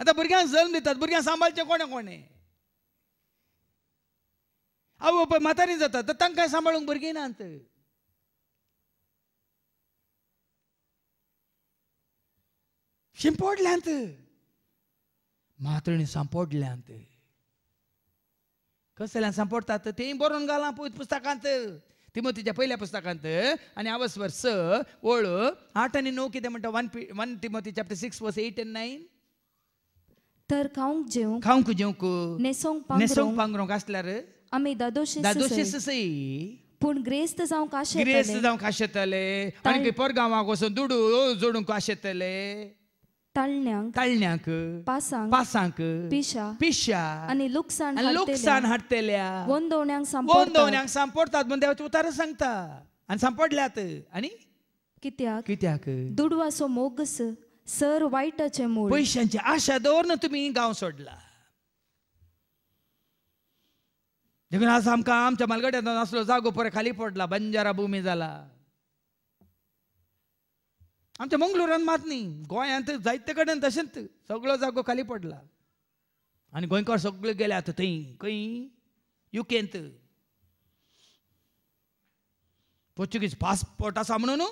आतां भुरग्यांक जल्म दितात भुरग्यांक सांबाळचें कोणे कोणें आवय बापाय म्हातारी जाता तर तांकां सांबाळूंक भुरगीं नात शिंपोडल्यांत म्हातणी सांपोडल्यांत कसल्यान सांपडतात ते बरोवन घालां पळय पुस्तकांत तिमोतीच्या पहिल्या पुस्तकांत आणि आवस वर्स ओळ आठ आणि णव कितें म्हणटा one one Timothy chapter six verse eight and nine तर खाऊंक जेवंक खाऊंक जेवंक नेसोंक नेसोंग पांगरोंक आसल्यार आमी दादोशी दादोशी सई पूण ग्रेस्त जावंक काशेतले ग्रेस्त जावंक काशेतले आनी पेपर गांवांक वचून दुडू जोडूंक काशेतले तळण्यांक तळण्यांक पासांक पासांक पिशा पिशा आणि लुकसान आणि लुकसान हटतेल्या वंदोण्यांक संपोर्ट वंदोण्यांक संपोर्टात मंदेव उतार सांगता आणि संपडल्यात आणि कित्याक कित्याक क दुडवासो मोगस सर वाईटचे मूळ पैशांचे आशा दोरन तुम्ही गाव सोडला देखून आज आमका आमच्या मालगड्यात नसलो जागो परे खाली पडला बंजारा भूमी झाला आमच्या मंगलोरान मात न्ही गोंयांत जायते कडेन तशेंच सगळो जागो खाली पडला आनी गोंयकार सगळे गेले आतां थंय खंय युकेंत पोर्चुगीज पासपोर्ट आसा म्हणून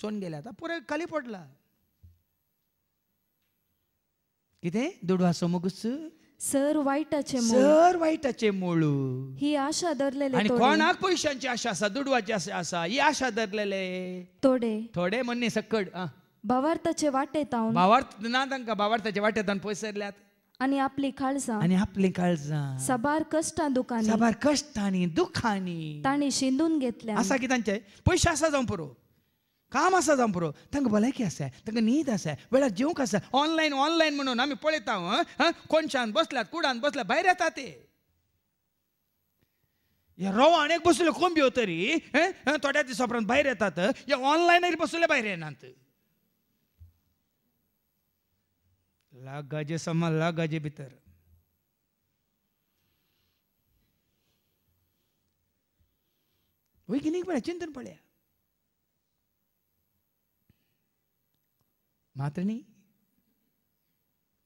सोन गेले आतां पुरो खाली पडला कितें दुडवासो मुगूस सर वाईटाचे सर वाईटाचे मूळ ही आशा धरलेले आणि कोणाक पैशांची आशा आसा दुडवाची आशा आसा ही आशा धरलेले थोडे थोडे म्हणणे सक्कड आ. भावार्थाचे वाटेत हांव भावार्थ ना तांकां भावार्थाचे वाटेतान पैसरल्यात आणि आपली काळजा आणि आपली काळजा सबार कष्टां दुकान सबार कष्टानी दुखानी ताणी शिंदून घेतल्या असा की त्यांचे पैसे असा जाऊन पुरो काम आसा जावं पुरो तांकां भलायकी आसा तांकां न्हीद आसा वेळार जेवंक आसा ऑनलायन ऑनलायन म्हणून आमी पळयता कोणशान बसल्यात कुडान बसल्यात भायर येता ते रोवान एक बसले कोंब्यो तरी थोड्या दिसा उपरांत भायर येतात हे ऑनलायनार बसले भायर येनात लागाजे समान लागाजे भितर वैगिनीक म्हळ्यार चिंतन पळया मात्र नाही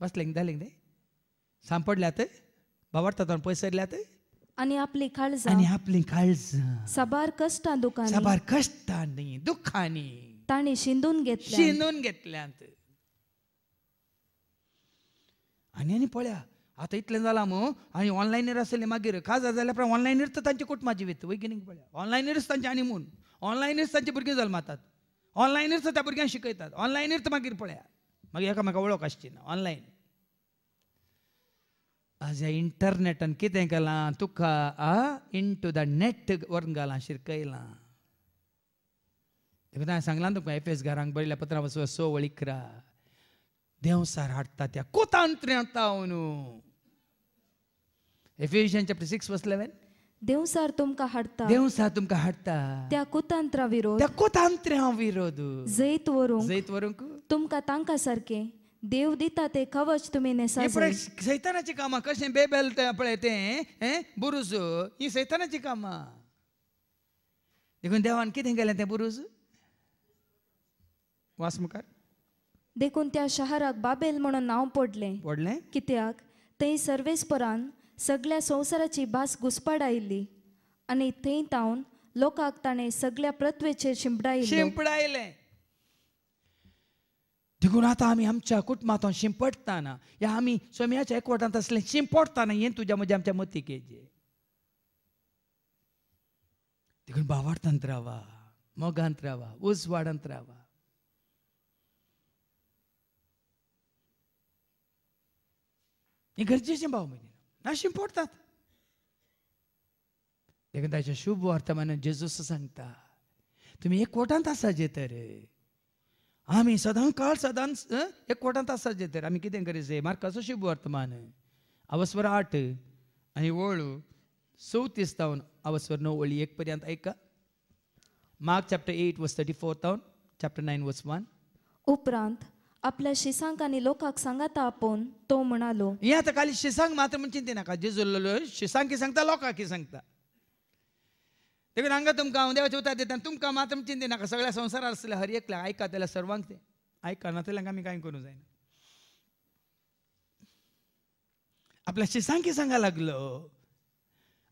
बस लिंगदा लिंगदे सांपडल्यात बावडता तोंड आणि आपली काळज आणि आपली काळज सबार कष्टां दुकान साबार कष्टांनी दुखानी ताणे शिंदून घेतल्या शिंदून घेतल्यात आनी आनी पळया आतां इतलें जालां मग आनी ऑनलायनीर असेल मागीर काजार झाल्या पण त्यांची तर तांची कुटुंबाची वेत पळ्या पळया त्यांची आणि आनी मून त्यांचे भुरगे भुरगीं मातात ऑनलायनच त्या भुरग्यांक शिकयतात ऑनलायनच मागीर पळयात मागीर एका म्हाका वळख आसची ना ऑनलायन आज ह्या इंटरनेटान कितें केलां तुका आ इन टू द नेट व्हरून घालां शिकयलां देखून हांवें सांगलां तुका एफ एस घरांक बरयल्या पत्रां वचून सवळीक रा देंवसार हाडटा त्या कोतांत्र न्हू एफ एफिशियन चॅप्टर सिक्स वसलेवेन देवसार तुमका హడతా देवसार तुमका हटता त्या कुतंत्रा विरोध त्या कुतंत्र विरोध जैत वरून जैत वरून तुमका तांका सारखे देव दिता ते कवच तुम्ही नेसाजे सैतानाची कामां कशें बेबेल ते पळय तें बुरुज ही सैतानाची कामां देखून देवान कितें केलें तें बुरुज वास मुखार देखून त्या शहराक बाबेल म्हणून नांव पडलें पडलें कित्याक थंय परान सगळ्या संवसाराची भास घुसपाडायिल्ली आणि थंय तावन लोकांक ताणें सगळ्या पृथ्वीचे शिंपडायले शिंपडायलें देखून आतां आमी आमच्या कुटुंबात शिंपडताना या आम्ही स्वम्याच्या एकवटांत असले शिंपडताना हें तुज्या म्हज्या आमच्या मती केजे देखून बावार्थांत रावा मोगांत रावा उजवाड रावा हे गरजेचे भाव म्हणजे नाश फोडतात देखून ताचे शुभ वर्तमान जेजूस सांगता तुम्ही एक कोटांत आसा जे तर आम्ही सदां काळ सदांच एक कोटांत आसा जे तर आम्ही कितें करीचे मार कसो शुभ वर्तमान आवस्वर आठ आणि वळू चवतीस तावन आवस्वर णव ओळी एक पर्यंत ऐका Mark chapter eight verse thirty four तावन चॅप्टर नाईन वॉज वन उपरांत आपल्या आणि लोकांक सांगाता आपण तो म्हणालो हे आता खाली शिसांग मात्र म्हण चिंती नाका जेजुल्लो शिसांग की सांगता लोकांक की सांगता देखून हांगा तुमकां हांव देवाचे उतार देता तुमकां मात्र चिंते नाका सगळ्या संसारात असल्या हर एकल्या आयकात जाल्यार सर्वांक ते आयका नातल्यांक आमी काय करू जायना आपल्या शिसांकी सांगा लागलो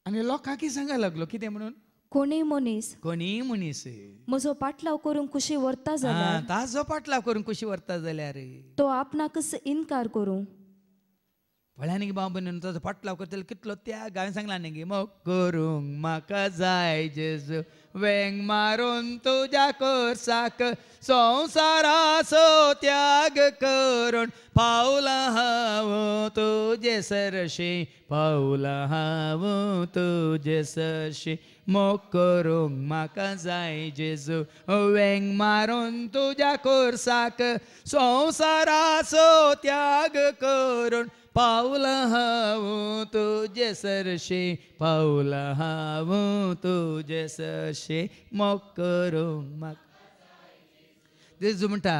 आणि लोकांकी सांगा लागलो किती म्हणून कोणी मनीस कोणी मनीस म्हजो पाटलाव करून कुशी वरता जाल्यार ताजो पाटलाव करून कुशी व्हरता जाल्यार तो आपणाकच इन्कार करूं गे बाबा ताजो पाटलाव करतलो कितलो त्या गावें सांगला न्ही मग करूंक म्हाका जाय जेजू वेंग मारून तुझ्या कोरसाक संसाराचो त्याग करून पावला हवं तुझे सरशी पावला हव तुझे सरशी मोग करूंक म्हाका जाय जेजू वेंग मारून तुझ्या कोरसाक संसाराचो त्याग करून पाऊल हाव तुझे सरशे पाऊल हाव तुझे सरशे मोकरो मक ते जुमटा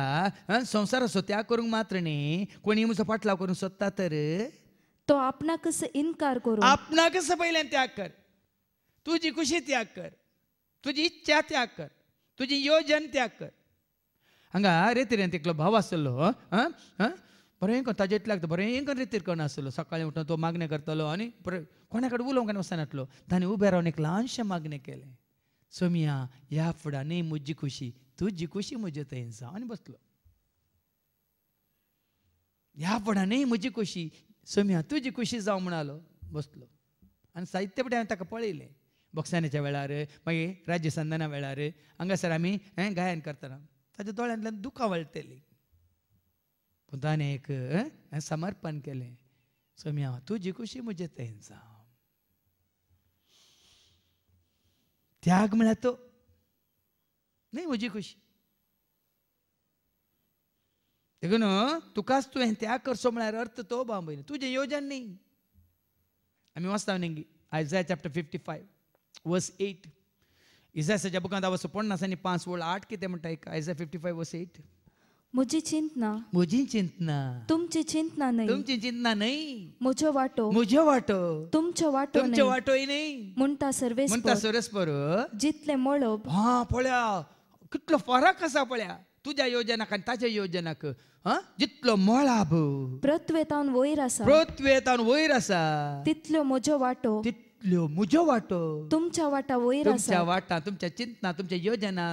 संसार असो त्या करूंक मात्र न्ही कोणी म्हजो फाटलाव करूंक सोदता तर तो कस इन्कार करू कस पहिले त्याग कर तुझी खुशी त्याग कर तुझी इच्छा त्याग कर तुझी योजना त्याग कर हांगा रेतिरेन तिकलो भाव आसलो बरें करता ताजे लागता बरें इंकन रितीर करून आसलो सकाळीं उठून तो मागणें करतलो आनी कडेन उलोवंक आनी वचनासलो ताणें उबें रावन एक ल्हानशें मागणें केलें सोमिया ह्या फुडां न्ही म्हजी खुशी तुजी खुशी म्हजे थंय जांव आनी बसलो ह्या फुडां म्हजी खुशी सोमिया तुजी खुशी जावं म्हणालो बसलो आनी साहित्य फुडें हांवें ताका पळयलें बॉक्सांच्या वेळार मागीर राज्य संदाना वेळार हांगासर आमी हें गायन करतना ताज्या दोळ्यांतल्यान दुखां वळटलीं खुदाने एक समर्पण केले स्वामी तू जी खुशी मुझे त्यांचा त्याग म्हणा तो नाही मुझी खुशी देखो न तुकाच तुवें त्याग करचो म्हळ्यार अर्थ तो बांबयन तुजें येवजण न्ही आमी वाचता न्ही Isaiah chapter fifty five verse eight इजायसाच्या बुकांत हांव वचो पन्नास आनी पांच वळ आठ कितें म्हणटा एक Isaiah fifty five verse eight मुझी चिंतना मुझी चिंतना तुमची चिंतना नाही तुमची चिंतना नाही मुझे वाटो मुझे वाटो तुमचे वाटो तुमचे वाटो नाही म्हणटा सर्वेस म्हणटा सर्वेस पर जितले मळब हा पळ्या कितलो फरक आसा पळ्या तुझ्या योजनाक आनी ताच्या योजनाक हा जितलो मळाब पृथ्वेतान वयर आसा पृथ्वेतान वयर आसा तितलो म्हजो वाटो तितलो म्हजो वाटो तुमच्या वाटा वयर आसा तुमच्या वाटा तुमच्या चिंतना तुमच्या योजना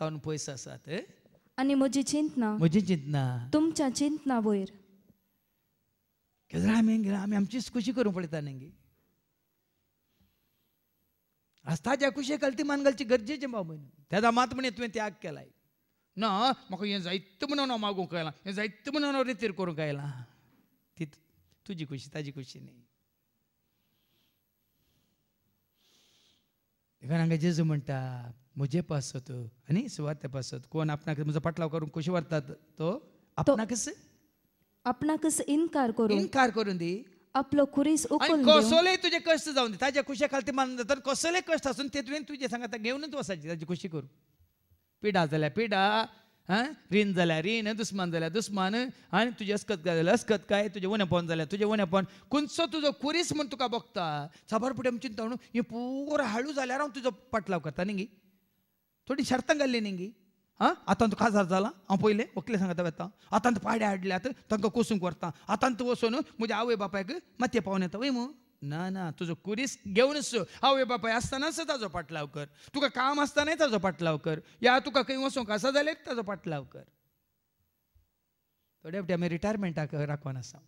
तावन पयस आसात आणि म्हजी चिंतना म्हजी चिंतना तुमच्या चिंतना वयर केन्ना आमी आमी आमचीच खुशी करूंक पडता नेंगी आसताच्या खुशये खुशी ती मान घालची गरजेचें बाबा तेजा मात म्हणे तुवें त्याग केलाय ना म्हाका हें जायत म्हणून हांव मागूंक आयलां हें जायत म्हणून हांव रेतीर करूंक आयलां ती तुजी खुशी ताजी खुशी न्ही देखून हांगा जेजू म्हणटा मुझे पास होतो आणि पास पासत कोण आपणाक मुझा पटलाव करून कशी वरतात तो आपणाकच कस इनकार करून इनकार करून दी आपलो खुरीस उकल कसले तुझे कष्ट जाऊन ताज्या खुशी खालती मान तर कष्ट असून ते तुवें तुझे सांगता घेऊनच वसायची त्याची खुशी करू पिडा झाल्या पिडा हां रीण जाल्या रीण दुस्मान जाल्या दुस्मान आणि तुझे अस्कत काय जाल्यार अस्कत काय तुझे उणे पोन जाल्या तुझे उणे पोन तुझं तुजो कुरीस म्हूण तुका बघता साबार चिंता म्हणून हे पुरो हळू जाल्यार हांव तुजो पटलाव करता नाही थोडी शर्तं घाल्ली न्ही गी हां आतां काजार जाला हांव पयलें वकले सांगता वेता आतां पाड्या हाडल्यात तांकां कोसूंक व्हरता आतां तूं वचून म्हज्या आवय बापायक मातये पावन येता वय ना ना तुजो कुरीस घेवनच आवय बापाय आसतनाच ताजो पाटलाव कर तुका काम आसतनाय ताजो पाटलाव कर या तुका खंय वचूंक आसा जाल्यार ताजो पाटलाव कर थोड्या फावटी आमी रिटायरमेंटाक राखोन आसा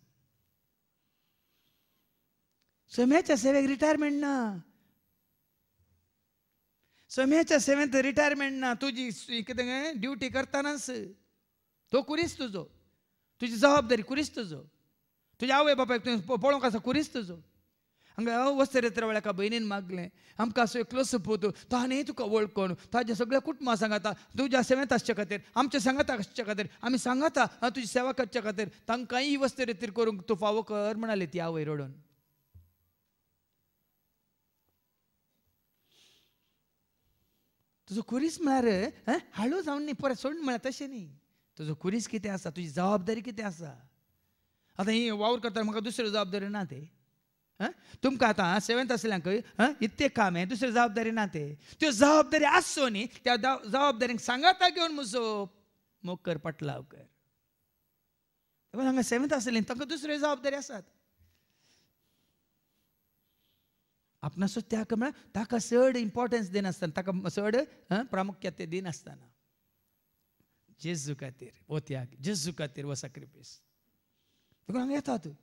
सम्याच्या सेवेक रिटायरमेंट ना समेच्या सेवेंथ रिटायरमेंट ना तुझी कितें ड्युटी करतानाच तो कुरीस तुजो तुजी जबाबदारी कुरीस तुजो तुज्या आवय बापायक तुवें पळोवंक आसा कुरीस तुजो हांगा हांव वस्तर येतल्या वेळार एका भयणीन मागलें आमकां असो एकलो सपूत तो आनी तुका वळखण ताज्या सगळ्या कुटुंबां सांगाता तुज्या सेवेंत आसच्या खातीर आमच्या सांगाता आसच्या खातीर आमी सांगाता तुजी सेवा करच्या खातीर तांकांय वस्त वस्तर करूंक तूं फावो कर म्हणाली ती आवय रडोवन तुजो कुरीस म्हळ्यार हळू जावन न्ही परत सोडून म्हळ्यार तशें न्ही तुजो कुरीस कितें आसा तुजी जबाबदारी कितें आसा आतां ही वावर करता म्हाका दुसऱ्यो जबाबदारी ना ते तुमकां आतां सेवेंथ आसल्यांक इतके काम हें दुसऱ्यो जबाबदारी ना ते त्यो जबाबदारी आसचो न्ही त्या जबाबदारीक सांगाता घेवन मुजो मोकर कर पटलाव कर हांगा सेवेंथ आसलें तांकां दुसऱ्यो जबाबदारी आसात आपणासो त्याका म्हळ्यार ताका चड इम्पोर्टन्स दिनासतना ताका चड प्रामुख्यता दिनासतना जेजू खातीर वो त्याग जेजू खातीर वो सॅक्रिफीस देखून हांगा येता तूं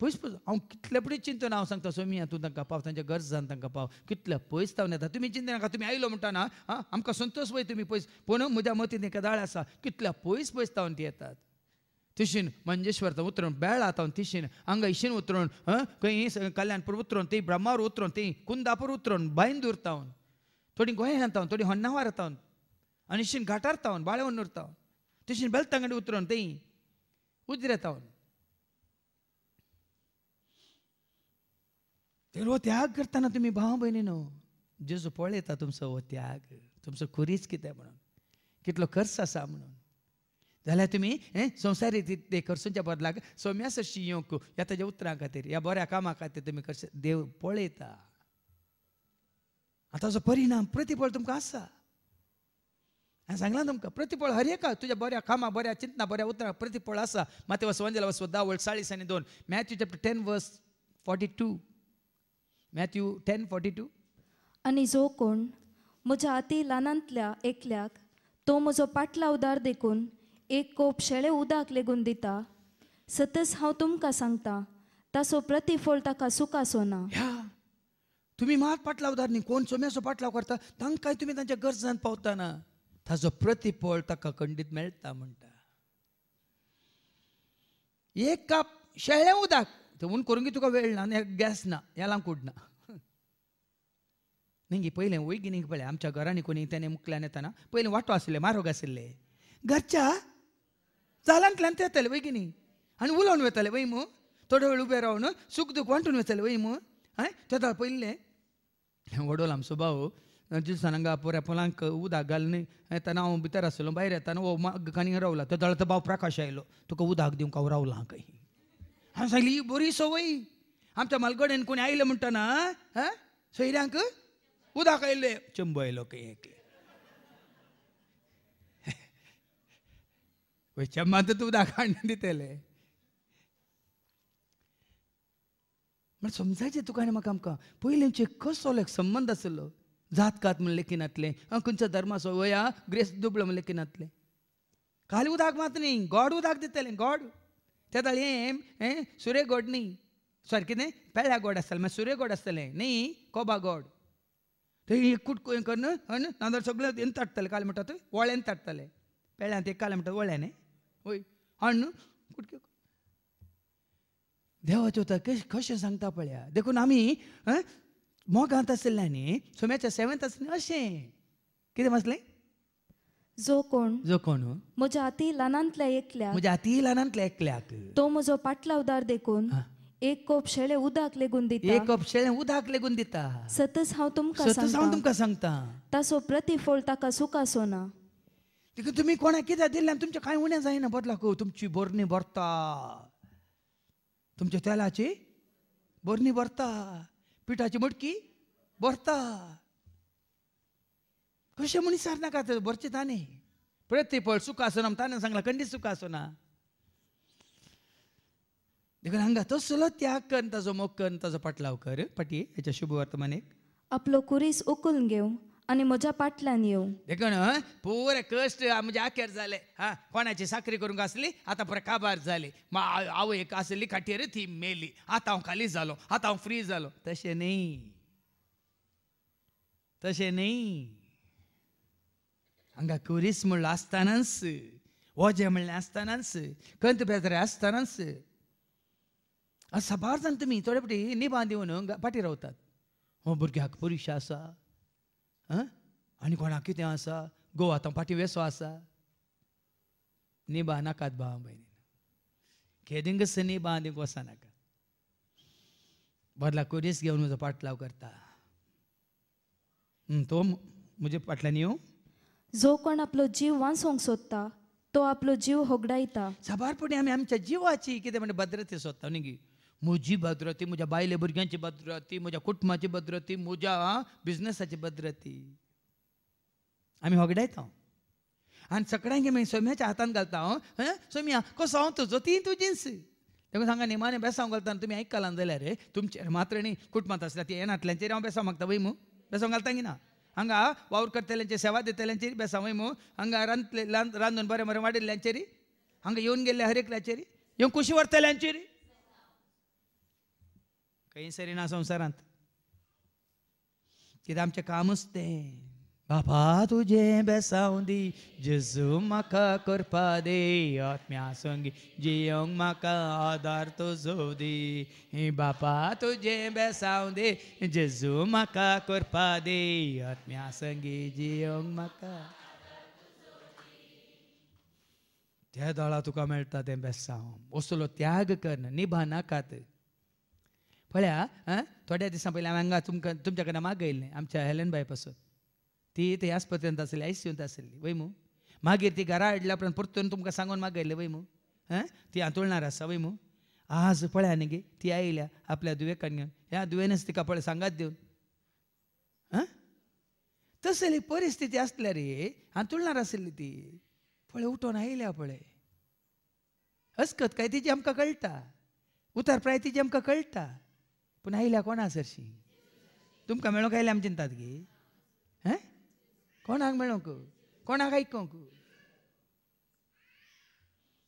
पयस पयस हांव कितले पडीत चिंतून हांव सांगता सोमी तूं तांकां पाव तांच्या गरजान तांकां पाव कितले पयस तावन येता तुमी चिंता नाका तुमी आयलो म्हणटा ना आमकां संतोश पळय तुमी पयस पूण म्हज्या मतीन एक दाळ आसा कितल्या पयस पयस तावन ती येतात तशीण मंजेश्वर म्हणजे उतरून बेळ हातावून तशी आंगा इशीण उतरवून कल्याणपूर उतरून ती ब्रह्मार उतरून ती कुंदापूर उतरून बाईन उरतून थोडी गोया थोडी होन्नावर आणि इशिण घाटारताहून बाळून उरता बेलतांगडी उतरून ती उजरून त्याग करताना तुम्ही भाव तुमचो हो त्याग तुमचो खुरीच कितें म्हणून कितलो खर्च आसा म्हणून जाल्यार तुमी संवसार रितींत करसूनच्या बदलाक सोम्या सशी येवंक ह्या ताज्या उतरां खातीर ह्या बऱ्या कामा खातीर तुमी करस देव पळयता आतां जो परिणाम प्रतिफळ तुमकां आसा हांवें सांगलां तुमकां प्रतिफळ हर एका तुज्या बऱ्या कामा बऱ्या चिंतना बऱ्या उतरां प्रतिफळ आसा माते वसवंजेला वस धा वळ चाळीस आनी दोन Matthew chapter ten verse forty two Matthew ten forty two आनी जो कोण म्हज्या हाती ल्हानांतल्या एकल्याक तो म्हजो पाटला उदार देखून एक कोप शेळे लेगून दिता सतस हांव तुमकां सांगता ताचो प्रतिफळ ताका सुखासो ना तुम्ही मात पाटलाव न्ही कोण सोम्याचो पाटलाव करता तांकां तुमी तांच्या गरजान पावताना ताजो प्रतिफळ ताका खंडीत मेळटा म्हणटा एक काप शेळे उदक करून करूंक तुका वेळ ना आनी गॅस ना ह्या ना ना नेंगी पयलें वैगिनीक पळय आमच्या घरांनी कोणी तेणें मुकल्यान येताना पहिले वाटो आशिल्ले मारोग आशिल्ले घरच्या येताले वय आनी उलोवन ಜಾಲಂಟ್ಲಂತ ಹೇಳ್ತಾಳೆ ವೈಗಿನಿ ಹಣ್ಣು ಉಲೋನ್ ವೇತಾಳೆ ವೈಮು ತೊಡೆಗಳು ಬೇರವನು ಸುಗ್ದು ಕೊಂಟು ವೇತಾಳೆ ವೈಮು ಹಾಂ ತೆದಪ್ಪ ಇಲ್ಲೇ आमचो ಸುಭಾವು दिसान हांगा पुऱ्या पोलांक उदक घाल न्ही येताना हांव भितर आसलो भायर येताना वो माग काणी रावला तो तो भाव प्रकाश आयलो तुका उदक दिवंक हांव रावला हांव काही हांव सांगली ही बरी संवय आमच्या मालगड्यान कोणी आयलें म्हणटना सोयऱ्यांक उदक आयलें चंबू आयलो काही एकले వచ్చే మద్దతు దాకాండి तेले म्हण समजायचे तुकाने म्हाका आमकां पयलींचे कसो कसलो संबंद आसलो जात कात लेखी की नातले खंयच्या धर्माचो वया ग्रेस दुबलो म्हण की नातले काल उदक मात न्ही गोड उदक दितलें गोड त्या ताळी हें हें सुरे गोड न्ही सॉरी कितें पेळ्या गोड आसतालें मागीर सुरे गोड आसतालें न्ही कोबा गोड थंय एक हें कर नाजाल्यार सगळें हें ताडटलें काल म्हणटा थंय वळ्यान ताडटलें पेळ्यांत एक काल म्हणटा वळ्यान होय हाण कुठके देवाचे होता कश कशें सांगता पळया देखून आमी मोगांत आशिल्ले न्ही सोम्याच्या सेवेंत आसलें अशें कितें आसलें जो कोण जो कोण हो. म्हज्या हाती लानांतल्या एकल्या म्हज्या हाती लानांतल्या एकल्याक तो म्हजो पाटला उदार देखून एक कोप शेळे उदक लेगून दिता एक कोप शेळे उदक लेगून दिता सतस हांव तुमकां सतत हांव तुमकां सांगता ताचो प्रतिफळ ताका सुखासो ना देखून तुमी कोणाक कित्याक दिल्ल्यान तुमचें कांय उणें जायना बदलाकू तुमची बोरणी भरता तुमच्या तेलाची बोरणी भरता पिठाची मटकी भरता कशें सार नाका तर भरचे ताने प्रतिफळ सुख आसना ताने सांगला कंडी सुख आसना देखून हांगा तसलो त्याग कर ताजो मोग कर ताजो पटलाव कर पटी हेच्या शुभ वर्तमान एक आपलो कुरीस उकलून घेऊ आणि म्हज्या पाटल्यान येऊ देखून पुरे कष्ट म्हणजे आखेर झाले हा कोणाची साखरी करून असली आता पुरे काबार मा आव एक आसली खाटीर ती मेली आता हा खाली झालो आता हा फ्री झालो तसे नाही तसे नाही हंगा कुरीस म्हणलं असतानाच ओजे म्हणलें असतानाच कंत बेजारे आसतनाच बार जाण तुम्ही थोडे पटी निबां दिवन फाटीं रावतात हो भुरग्याक परीक्षा असा आनी कोणाक कितें आसा गोवा आतां फाटीं वेसो आसा निबा नाकात भाव भयणी केदिंगस निबा आनीक वचनाका बदला कोरीस घेवन म्हजो पाटलाव करता तो म्हजे फाटल्यान येवं हो. जो कोण आपलो जीव वांसोंक सोदता तो आपलो जीव होगडायता साबारपणी आमी आमच्या जिवाची कितें म्हणटा भद्रते सोदता न्ही गी म्हजी भद्रती म्हज्या बायले भुरग्यांची भद्रती म्हज्या कुटुंबाची भद्रती म्हज्या बिझनेसाची भद्रती आमी आणि आनी सगळ्यांक मागीर सोम्याच्या हातान घालता हांव सोम्या कसो हांव तुजो ती जिन्स तेका सांगा निमाने बेसांव घालता तुमी आयकलां जाल्यार रे तुमचे मात्र न्ही कुटुंबांत आसल्या ती येनांतल्यांचेर हांव बेसांव मागता वय मू बेसांव घालता की ना हांगा वावर करतल्यांचे सेवा दितल्यांचेर बेसांव वय मू हांगा रांदले रांदून बरें बरें वाडिल्ल्यांचेरी हांगा येवन हर एकल्याचेरी येवन कुशी व्हरतल्यांचेरी काही सरी ना संसारात कित्याक काम कामच तें बाबा तुझे बेसाव दी जेजू म्हाका करपा दे आत्म्या संगी जियोंग म्हाका आदार तुजो दी बापा तुझे बेसाव दे जेजू म्हाका करपा दे आत्म्या संगी जियोंग म्हाका त्या दोळा तुका मेळटा तें बेसाव असलो त्याग कर निभा नाकात पळ्या आं थोड्या दिसां पयलीं हांवें हांगा तुमकां तुमच्या कडेन माग आमच्या हेलेनबाय पासून ती इथे आस्पत्रेंत आसली आय आसली वय वैमू मागीर ती घरा हाडल्या उपरांत परतून तुमकां सांगून माग वैमू वय ती आंतुलणार आसा वय आज पळ्या न्ही गे ती आयल्या आपल्या दुवेकान घेवन ह्या दुवेनच तिका पळय सांगात दिवन आं तसली परिस्थिती आसल्या रे आंतुलणार आसली ती पळय उठोन आयल्या पळय हसकत काय तिची आमकां कळटा प्राय तिची आमकां कळटा पूण आयल्या कोण आसा हरशी तुमकां मेळोंक आयल्या आमच्या चिंतात गे हैं कोणाक मेळोंक कोणाक आयकोंक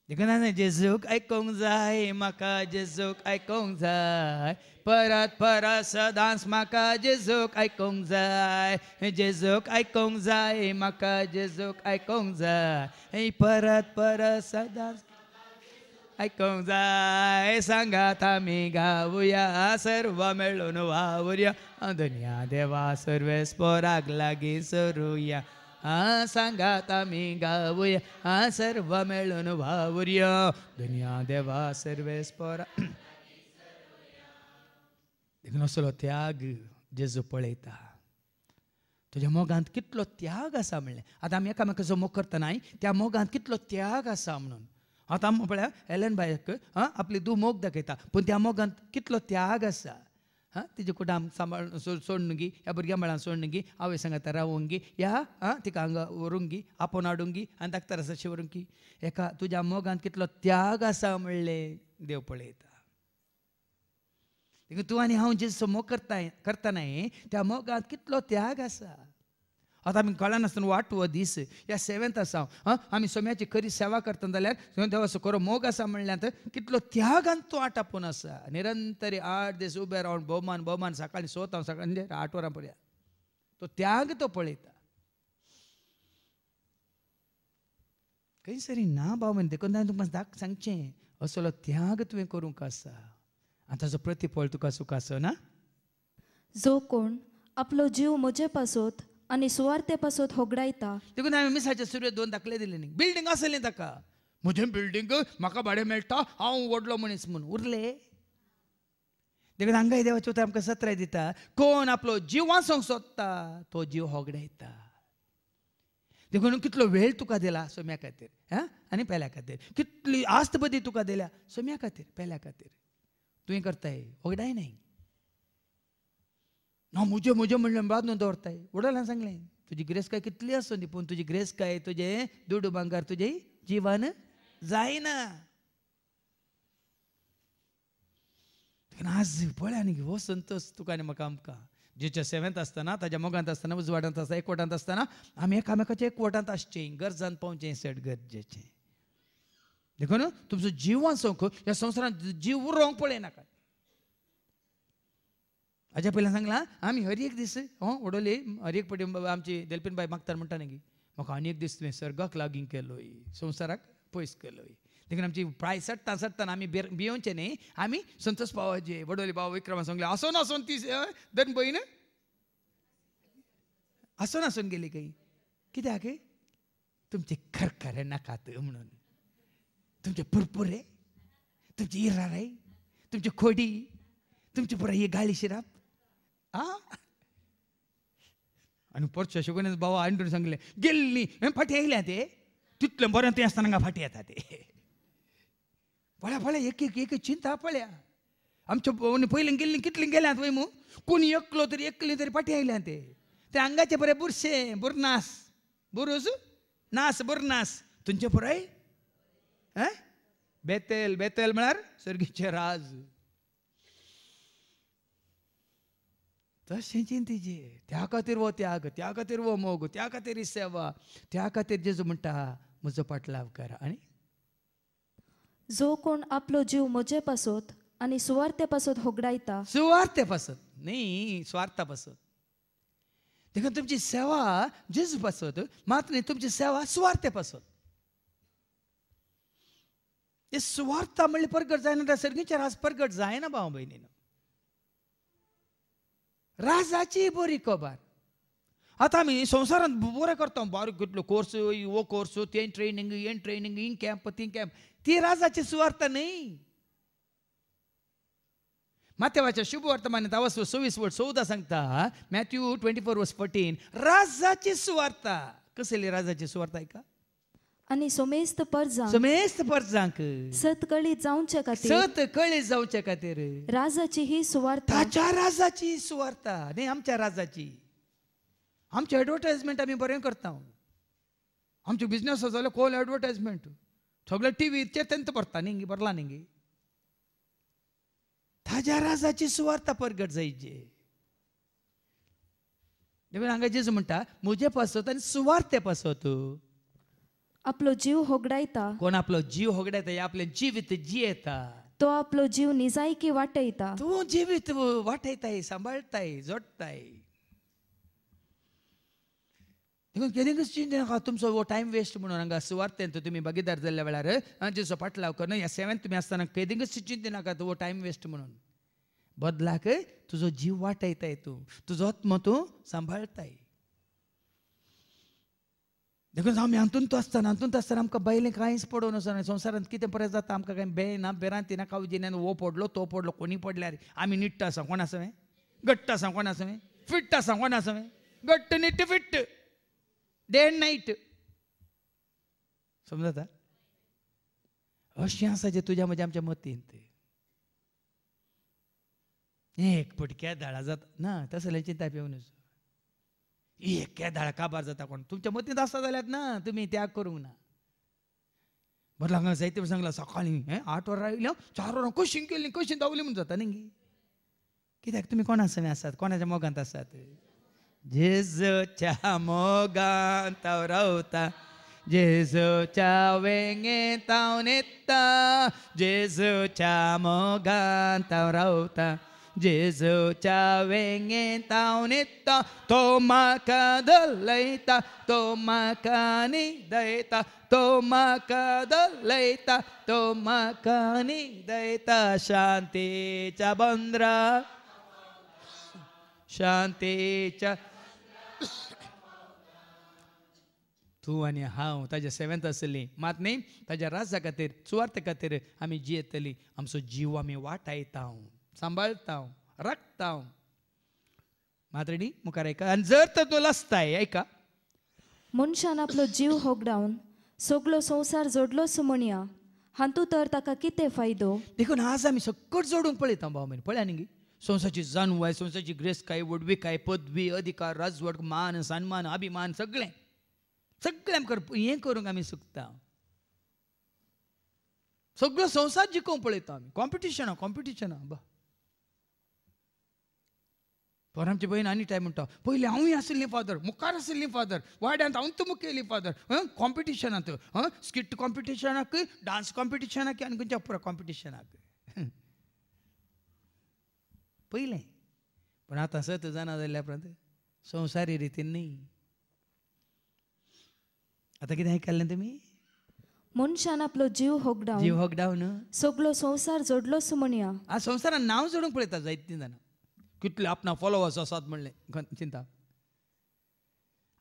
देखना जेजूक आयकोंक जाय म्हाका जेजूक आयकोंक जाय परत परत सदांस म्हाका जेजूक आयकोंक जाय जेजूक आयकोंक जाय म्हाका जेजूक आयकोंक जाय परत परत सदांस ऐकून जाय सांगाता मी गाऊया सर्व मिळून वावूया दुनिया देवा सर्वेस पोराग लागी सरूया हा सांगाता मी गाऊया हा सर्व मिळून वावूर्य दुनिया देवा सर्वेस पोरा नसलो त्याग जेजू पळयता तुझ्या मोगांत कितलो त्याग आसा म्हणलें आतां आमी एकामेकाचो मोग करता न्हय त्या मोगांत कितलो त्याग आसा म्हणून आतां म्हळ्यार एलन बायक आं आपली दू मोग दाखयता पूण त्या मोगांत कितलो त्याग आसा हां तिजे कुटाम सांबाळ सो सोडून गी ह्या भुरग्यां म्हळ्यार सोडून गी आवय सांगाता रावूंक गी ह्या आं तिका हांगा व्हरूंक गी आपोवन हाडूंक गी आनी ताका अशें व्हरूंक गी एका तुज्या मोगांत कितलो त्याग आसा म्हणलें देव पळयता तू तूं आनी हांव जे समोग करता करतानाय त्या मोगांत कितलो त्याग आसा आतां आमी कळनासतना वाट हो दीस ह्या सेवेंत आसा हां आमी सोम्याची खरी सेवा करता जाल्यार देवाचो खरो मोग आसा म्हणल्यार कितलो त्यागान तो आट आपून आसा निरंतर आठ दीस उबे रावन भोवमान भोवमान सकाळी सोता सकाळीं सकाळी आठ वरां पर्यंत तो त्याग तो पळयता खंयसरी ना भाव म्हण देखून हांवें तुमकां दाख सांगचें असलो त्याग तुवें करूंक आसा आनी ताचो प्रतिफळ तुका सुख आसना जो कोण आपलो जीव म्हजे पासत आणि सुवार्ते पासून होगडायता देखून हांवें मिसाचे सुरवे दोन दाखले दिले न्ही बिल्डींग आसली ताका म्हजें बिल्डींग म्हाका भाडें मेळटा हांव व्हडलो मनीस म्हूण उरले देखून हांगाय देवाचे उतर आमकां सत्राय दिता कोण आपलो जीव वाचोंक सोदता तो जीव होगडायता देखून कितलो वेळ तुका दिला सोम्या खातीर हां आनी पेल्या खातीर कितली आस्त बदी तुका दिल्या सोम्या खातीर पेल्या खातीर तुवें करताय होगडाय नाही ना मुजे मुजे म्हणलें बाद न्हू दवरताय उडयलां सांगले तुझी ग्रेस काय कितली आसूं पण पूण तुजी ग्रेस काय तुजें दुडू भांगार तुजे जिवान जायना आज पळय आणि हो संतोष तुका आनी म्हाका आमकां जेच्या सेवेंत आसतना ताज्या मोगांत आसतना उजवाडांत असताना एकवटांत आसतना आमी एकामेकाच्या एकवटांत आसचें गरजान पावचें सेट गरजेचें देखून तुमचो जीवन संख या संसारात जीव उरोंक पळयनाकात अजा पहिला सांगला आम्ही हर एक दिस हो उडोले हर एक पटी आमची देलपीनबाई मागतात म्हणटा न्ही म्हाका आनी एक दीस तुवें सर्गाक लागीं केलोय संवसाराक पयस केलोय देखून आमची प्राय सट्टा आम्ही आमी भियोवचे न्ही आमी संतोष पावाचे वडोले बाबा विक्रमा सांगले ना आसून ती दन असो ना आसून गेली काही कित्याक तुमचे खरखर नाकात म्हणून तुमचे पुरपुरे तुमची इरारे तुमची खोडी तुमची पुरा ही गाळी शिराप आनी परशे अशें करून बाबा आंडून सांगले सांगलें गेल्ली हांवें फाटीं आयल्या ते तितलें बरें तें असताना हांगा फाटीं ते पळया पळया एक एक एक चिंता पळया आमच्या पयलीं गेल्लीं कितलीं गेल्यात वय मग कोणी एकलो तरी एकली तरी फाटीं आयल्या ते ते अंगाचे बरें बुरशें बुरनास बुरुज नास बुरनास तुमचे पुराय बेतेल बेतेल म्हळ्यार स्वर्गीचे राज तशें चिंतिचें त्या खातीर वो त्याग त्या खातीर वो मोग त्या खातीर सेवा त्या खातीर जेजू म्हणटा म्हजो पाटलाव कर आनी जो कोण आपलो जीव म्हजे पासत आनी सुवार्ते पासत होगडायता सुवार्थे पासत न्ही स्वार्था पासत देखून तुमची सेवा जेजू पासत मात न्ही तुमची सेवा स्वार्थे पासत हे स्वार्थ म्हणले परगट जायना सरगीच्या रास परगट जायना भाव भयणीनं राजाची बरी బోరికోబార్ आता आम्ही संसारात बरं करतो बारीक घेतलो कोर्स यो कोर्स ते training and training in camp तीन कॅम्प ती राजाची सुवार्थ नाही माथेवाच्या शुभवर्तमाने दावस सव्वीस वर्ष चौदा सांगता Matthew twenty four verse fourteen राजाची सुवार्ता कसली राजाची सुवार्ता ऐका आनी सोमेस्त परजांक समेस्त परजांक सतकळी जावचे खातीर सतकळी कळी जावचे खातीर राजाची ही सुवार्थ ताच्या राजाची सुवार्ता न्ही आमच्या राजाची आमचे एडवर्टायजमेंट आमी बरें करता आमचे बिझनेस झाले कोल एडवर्टायजमेंट सगळे टीव्हीचेर तेंत परता न्ही बरला न्ही ताज्या राजाची सुवार्ता परगट जायचे हांगा जेजू म्हणटा म्हजे पासत आनी सुवार्थे पासत आपला जीव होगडायता कोण आपला जीव होगडायता आपले जीवित जी तो आपला जीव निजाय की वाटयता तू जीवित वाटयताय सांभाळताय जोडताय देखून केदिंग तुमचो वो टायम वेस्ट म्हणून हांगा सुवार्थेन तुम्ही भागीदार जाल्ल्या वेळार जसो पाटलाव करून या सेवेन तुम्ही असताना केदिंग चिंत नका तो हो टायम वेस्ट म्हणून बदलाक तुजो जीव वाटयताय तू तुजो आत्म तू सांभाळताय देखून हांव हातूंत आसतना हातूंत आसतना आमकां बायलें कांयच पडोवन आसना संवसारांत कितें परस जाता आमकां कांय बें ना बेरान तिना कावजी जिन्यान वो पडलो तो पडलो कोणी पडल्यार आमी निट्ट आसा कोण आसा घट्ट आसा कोण आसा फिट्ट आसा कोण आसा घट्ट निट्ट फिट्ट डे एंड नायट समजता अशें आसा जें तुज्या म्हज्या आमच्या मतींत एक पटक्या धाडा जाता ना तसलें चिंता आसा एके धडकाबार जाता कोण तुमच्या मतींत आसा जाल्यात ना तुम्ही त्याग करू ना बरं हांगा जायते सांगला सकाळीं आठ वरां आयल्या चार वरां कशीं केल्लीं कशीं धांवलीं म्हणून जाता न्ही कित्याक तुमी कोणा समी कोणाच्या मोगांत असतात जेजच्या मोगांत रावता जेजच्या वेंगेंत हांव न्हिदता जेजच्या मोगांत रावता जेजोच्या वेंगे नेता तो मादलता तो कायता तो कादोलता तो कायता शांतेच्या बंदरा शांतेच्या तू आणि हांव ताज्या सेवंत आसली मात न ताज्या राजा खातीर स्वार्था खातीर आमी जी आमचो आमचा जीव आम्ही वाटायत सांभाळताव राखताव माद्रेणी मुखार ऐका आणि जर तर तो लसताय ऐका मनशान आपलो जीव होगडावन सगलो संसार जोडलो सुमण्या हातू तर ताका कितें फायदो देखून आज आमी सकट जोडूंक पळयता भाव म्हयने पळया न्ही संसाची जाणवाय संसाची वडवी काय पदवी अधिकार राजवट मान सन्मान अभिमान सगळे सगळें कर हें करूंक आम्ही सुकता सगळो संसार जिखोवंक पळयता आमी कॉम्पिटिशन कॉम्पिटिशन बा पर आमची भयण आनी टायम म्हणटा पयलीं हांवूय आशिल्ली फादर मुखार आशिल्ली फादर वाड्यांत हांव तूं फादर कॉम्पिटिशनांत स्किट कॉम्पिटिशनाक डान्स कॉम्पिटिशनाक आनी खंयच्या पुरा कॉम्पिटिशनाक पयलें पण आतां सत जाणा जाल्ल्या उपरांत संवसारी रितीन न्ही आतां कितें आयकल्लें तुमी मनशान आपलो जीव होगडाव जीव होगडावन सगलो संवसार जोडलो सुमणया आ संवसारान नांव जोडूंक पळयता जायतीं जाणां कितले आपणा फॉलोवर्स आसात म्हणले चिंता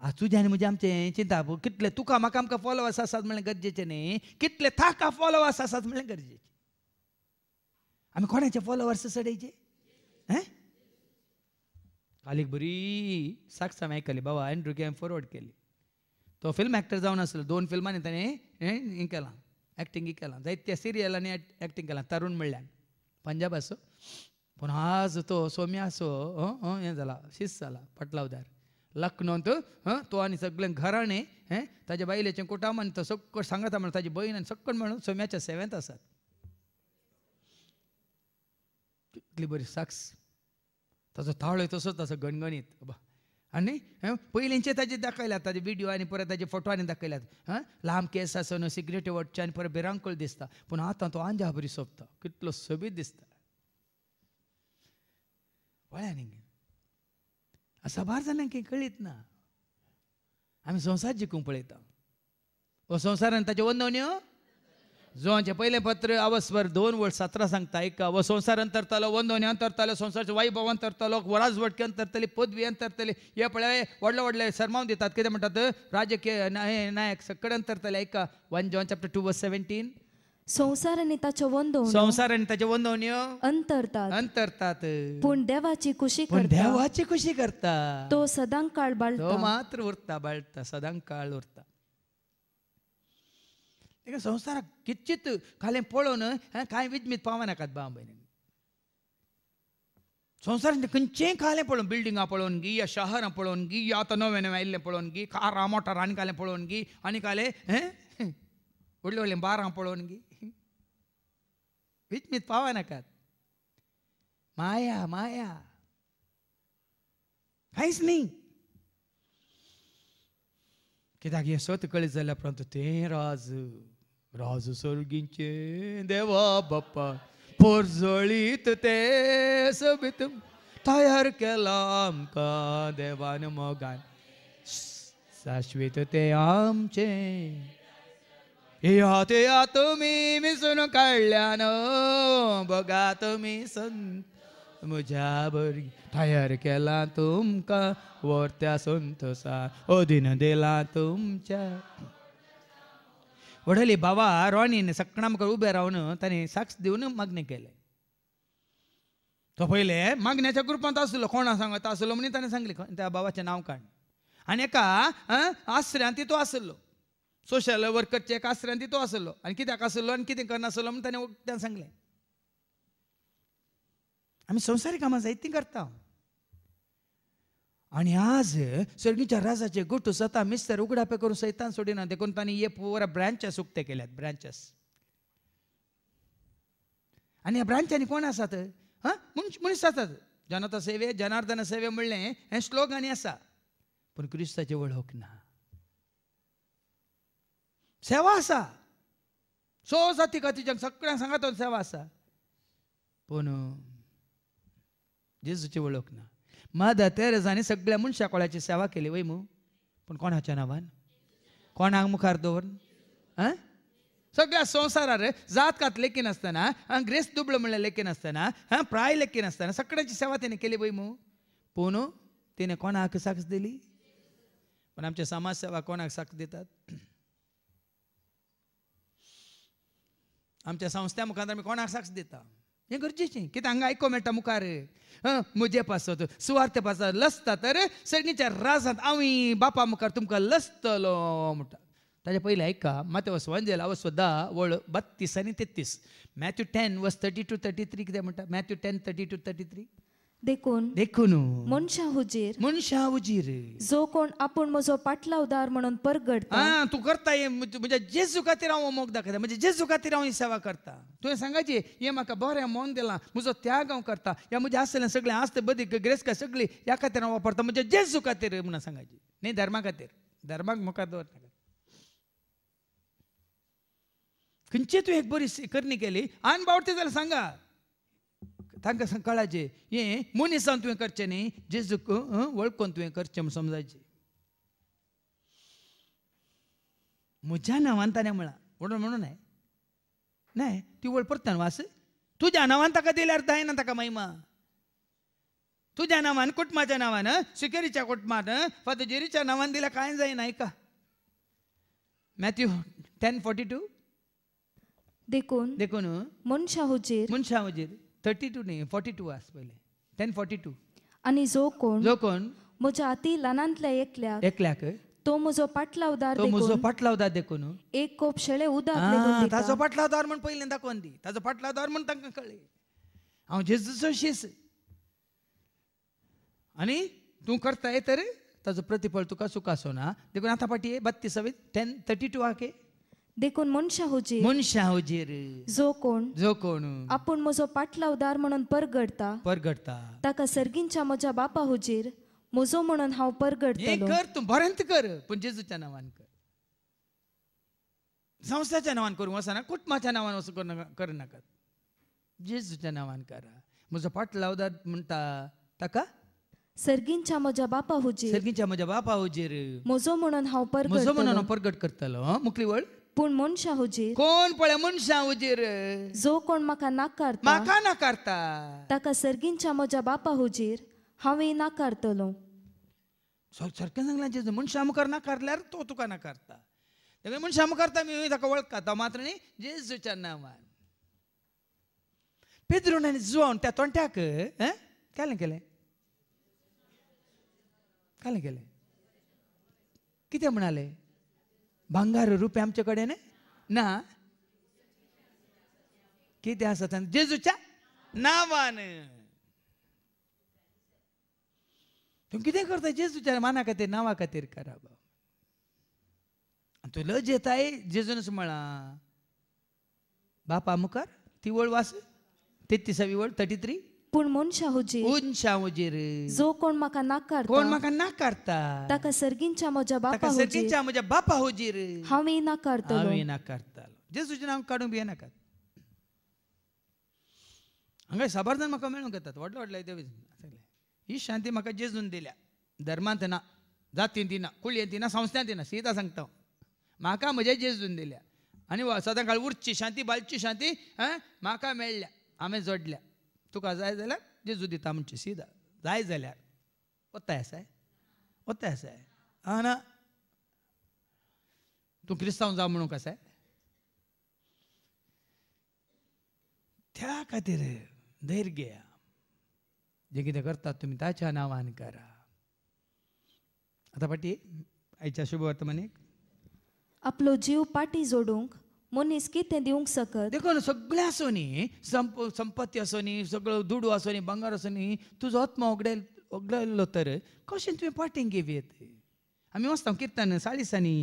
आज तुजें आनी म्हजें आमचें चिंता कितले तुका म्हाका आमकां फॉलोवर्स आसात म्हणले गरजेचें न्ही कितले ताका फॉलोवर्स आसात म्हणले गरजेचें आम्ही कोणाचे फॉलोवर्स सडयचे हैं बरी साक्ष हांवें आयकली बाबा एन्ड्रू हांवें फॉरवर्ड केली तो फिल्म एक्टर जावन आसलो दोन फिल्मांनी ताणें हें केलां एक्टिंग केलां जायत्या सिरियलांनी एक्टिंग केलां तरुण म्हणल्यार पंजाब आसूं पूण आज तो सोम्यासो हें जाला शिस्त जाला पाटलावदार लखनौत तो आणि सगळे घराणे हें ताज्या बायलेच्या कुटामान तो सक्कड सांगता म्हणून त्याची भयण आनी सक्कड म्हणून सोम्याच्या सेवेंत आसात कितली बरी साक्स ताचो ताळो तसोच आसा गणगणीत बाबा आनी पयलींचे ताजे दाखयल्यात ताजे व्हिडिओ आनी परत त्याचे फोटो आणि दाखयल्यात हां लांब केस असं सिगरेट सिगरेटी आणि परत भिरांकूळ दिसता पण आता तो आंजा बरी सोपता कितलो सोबीत दिसता ಒಳ್ಳೆ असा भार झाला की कळीत ना आमी संवसार जिखूंक पळयता हो संवसारान ताच्यो वन्नो न्हय पहिले पयलें पत्र अवस्वर दोन वळ सतरा सांगता एक हो संवसारान तरतलो वंदोन्यान तरतलो संवसारच्या वाईभावान तरतलो वराज वटक्यान पदवी पदव्यान तरतली हे पळय व्हडले व्हडले सरमावन दितात कितें म्हणटात राजकीय नायक सकड तरतले एक वन जॉन चॅप्टर टू व सेवेंटीन संसार आणि त्याच्या वंदव संसार आणि त्याच्या अंतरतात अंतरतात पूण देवाची खुशी करता देवाची खुशी करता तो सदां काळ बाळतो मात्र उरता बाळता सदां काळ उरता संसार संसाराक किचित खालें पळोवन कांय विजमीत पावनाकात बाम भयणी संवसारांत खंयचेंय खालें पळोवन बिल्डिंगा पळोवन गी या शहरां पळोवन गी या आतां नवें नवें आयिल्लें पळोवन गी कारां मोटार आनी कालें पळोवन गी आनी काले हें व्हडलीं व्हडलीं बारां पळोवन गी वीत मीत पावा नाकात माया माया कांयच न्ही कित्याक हे स्वत कळीत जाल्यार परंतु ते राजू राज स्वर्गींचे देवा बाप्पा पोरजळीत ते सबीत तयार केला आमकां देवान मोगान शाश्वत ते आमचे ह्या तुम्ही मिसून काढल्यानं बघा तुम्ही संत मुझ्या बरी फायर केला तुमका वरत्या संतसा दिन दिला तुमच्या वडली बाबा रॉनीन मुखार उभे राहून त्याने साक्ष देऊन मागणी केले तो पहिले मागण्याच्या ग्रुपांत असलो कोणा सांगत असलो म्हणून त्याने सांगले त्या बाबाचे नाव काढ आनी एका आसऱ्यान तितू असलो सोशल वर्करचे एका आसऱ्यान तो आसलो आनी कित्याक आसलो आनी कितें करनासलो म्हण ताणें ताणें सांगलें आमी संवसारीक कामां जायतीं करता आणि आज सर्गीच्या राजाचे गोटू स्वतः मिस्तर उघडापे करून सैतान सोडिना देखून तांणी हे पोरा ब्रँचेस उक्ते केल्यात ब्रँचेस आणि ह्या ब्रांचांनी कोण आसात हां मनीस जातात जनता सेवे जनार्दन सेवे म्हणलें हे श्लोक आनी आसा पूण क्रिस्ताची वळख ना सेवा आसा सो जाती तिच्या सगळ्यांक तो सेवा आसा पूण जेजूची वळख ना मदर तेरेजांनी सगळ्या कोणाची सेवा केली वय मू पूण कोणाच्या नांवान कोणाक मुखार दवरून आं सगळ्या संवसारार जात कात लेखी नासतना ग्रेस दुबळ म्हणलें लेखी नासतना हां प्राय लेखी नासतना सगळ्यांची सेवा तिने केली वय मू पूण तिने कोणाक साक्ष दिली पण आमचे सेवा कोणाक साक्ष दितात आमच्या संस्था मुखांतर आमी कोणाक साक्ष दिता हें गरजेचें कितें हांगा आयको मेळटा मुखार म्हजे पासत सुवार्थ पासत लसता तर सगळीच्या राजांत आवय बापा मुखार तुमकां लसतलो म्हणटा ताज्या पयलीं आयका माते वसवान जाला हांव सदां वळ बत्तीस आनी तेत्तीस Matthew ten verse thirty two thirty three कितें म्हणटा Matthew ten thirty two thirty three देखून देखून मनशा हुजीर मनशा हुजीर जो कोण आपण म्हजो पाटलावदार म्हणून परगड हा तू करता हे म्हणजे जेजू खातीर हांव मोग दाखयता म्हणजे जे खातीर हांव ही सेवा करता तुवें सांगायची हे म्हाका बरें मोन दिलां म्हजो त्याग हांव करता या म्हज्या आसलें सगळें आस्त बदी ग्रेस्का सगळी ह्या खातीर हांव वापरता म्हणजे जेजू रे म्हणून सांगायचे न्ही धर्मा खातीर धर्माक मुखार दवरता खंयची तुवें एक बरी करणी केली आन बावडते जाल्यार सांगा तांकां कळाचें हें मनीसान तुवें करचें न्ही जेजूक वळखून तुवें करचें म्हूण समजायचें म्हज्या नांवान ताणें म्हळां म्हणून म्हणून हांवें नाही ती वळ परत वास तुज्या नांवान ताका दिल्यार जायना ताका महिमा तुज्या नांवान कुटुंबाच्या नांवान सिकेरीच्या कुटुंबान फातजेरीच्या नांवान दिल्या कांय जायना ऐका मॅथ्यू टेन फोर्टी टू देखून देखून मनशा मनशाहुजेर थर्टी टू नाही फोर्टी टू आस पहिले टेन फोर्टी टू आणि जो कोण जो कोण म्हज्या हाती लनांतल्या एकल्या एकल्याक तो म्हजो पाटलावदार तो म्हजो पाटलावदार देखून एक कोप शेळे उदार ताजो पाटलावदार म्हण पहिले दाखोवन दी ताजो पाटलावदार म्हण तांकां कळ्ळें हांव जेजूचो शिस आनी तूं करताय तर ताजो प्रतिफळ तुका सुखासो ना देखून आतां फाटी बत्तीस टेन थर्टी टू आके देखून मनशा हुजीर हो हो जो कोण जो कोण आपूण म्हजो पाटलावदार म्हणून परगडता परगडता ताका सर्गींच्या म्हज्या बापा हुजीर हो म्हजो म्हणून हांव परगडतलो कर तूं बरेंत कर पण जेजूच्या नांवान कर संस्थाच्या नांवान असा ना कुटुंबाच्या नांवान वचूं नका जेजूच्या नांवान करा म्हजो पाटलावदार म्हणता ताका सर्गींच्या म्हज्या बापा हुजीर सर्गींच्या म्हज्या बापा हुजीर म्हजो म्हणून हांव परगड म्हजो म्हणून हांव परगट करतलो मुकली वळ पूण मन हुजीर कोण पळय मनशा हुजीर जो कोण म्हाका मका म्हाका नाकारता ताका सर्गींच्या मजा बापा हुजीर हांवें नाकारतलो सरकें सांगलां जेजू मनशा मुखार नाकारल्यार तो तुका नाकारता मन शाम करता मी ताका वळखता मात्र न्ही जेजूच्या नांवान पेद्रून आनी जुआन त्या तोंट्याक केलें केलें केलें केलें कितें म्हणालें भांगार रूप आमच्याकडे ना किती असतात जेजूच्या नावान तुम्ही किती करता जेजूच्या माना खातीर नावा खातीर करा बाबा तू लज येत आहे जेजूनच म्हणा बापा मुखार ती वळ वास तेहतीसावी वळ थर्टी थ्री पूण मनशा हुजीर उंचा हुजीर जो कोण म्हाका करता कोण म्हाका नाकारता ताका सर्गींच्या म्हज्या बापा ताका सर्गींच्या म्हज्या बापा हुजीर हांव ये नाकारतलो हांव ये नाकारतलो जेसूचें नांव बी बिये नाकात हांगा सबरदन मका मेळून घेतात वडलो व्हडले देव ही शांती म्हाका जेजून दिल्या धर्मांत ना जातीन दिना कुळयेन दिना संस्थान दिना सीता सांगता म्हाका म्हज्या जेजून दिल्या आणि सदां काळ उरची शांती बालची शांती म्हाका मेळ्ळ्या आमे जोडल्या तुका जाय जाल्यार जेजू दिता म्हणचे सिदा जाय जाल्यार ओताय आसाय ओताय आसाय हा ना तूं क्रिस्तांव जावं म्हणूंक आसाय त्या खातीर धैर्य जें कितें करतात तुमी ताच्या नांवान करा आतां पाटी आयच्या शुभ वर्तमानीक आपलो जीव पाटी जोडूंक म्हूण हिसकी तें दिवंक सकत देखून सगळें आसूं न्ही संप संपत्ती आसूं न्ही सगळो दुडू आसूं न्ही भांगार आसूं न्ही तुजो आत्मा ओगडे ओगडलो तर कशें तुवें पाटें घेवयेत आमी वचता किर्तन साळिसांनी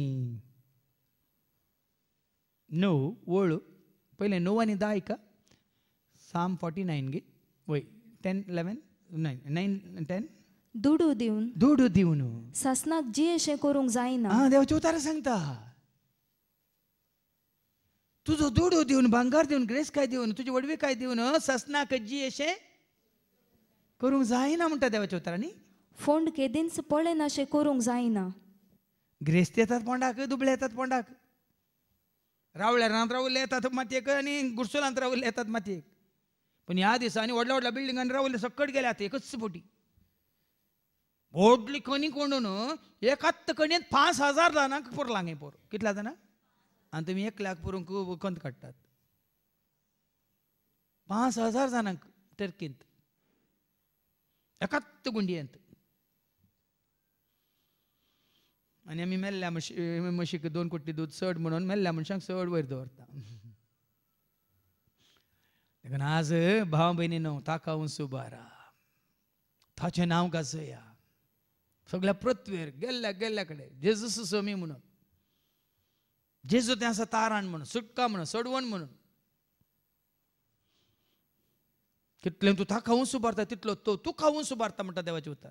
णव वळ पयलें णव आनी धा आयका साम फॉर्टी नायन गे वय ten eleven nine nine ten दुडू दिवन दुडू दिवन सासनाक जी अशें करूंक जायना देवाच्या उतारा सांगता तुझं दुडू देऊन भांगार देऊन ग्रेस काय देऊन तुझे वडवे काय देऊन ससना कज्जी अशें करूंक जायना म्हणटा देवाच्या उतरांनी फोंड पळे ना अशें करूंक जायना ग्रेस येतात पोंडाक दुबळे येतात पोंडाक रावळ्या रानात रावले येतात मातयेक आनी गुडसुलांत रावले येतात मातयेक पण ह्या दिसांनी व्हडल्या व्हडल्या बिल्डिंगांनी रावले सकट गेल्या एकच बोटी व्हडली कणी कोण एकाच कणयेंत पांच हजार जाणांक पुरलां हांगे पोर कितल्या जाणांक आणि तुम्ही एक लाख पुरूंक विकोंत काडटात पांच हजार जणांक टर्कींत गुंडी गुंडियेंत आणि आम्ही मेल्ल्या म्हशी म्हशीक दोन कोटी दूध चड म्हणून मेल्ल्या मनशांक चड वयर दवरता देखून आज भाव भयणी न्हू ताका उंच ताचें नांव गाजया सगल्या पृथ्वीर गेल्ल्या गेल्ल्या कडेन जेजस स्वामी म्हणून जेजू तें आसा तारण म्हणून सुटका म्हणून सोडवण म्हणून तू था खावून सुबारता तितलो तो तूं खावून सुबारता म्हणटा देवाचे उतार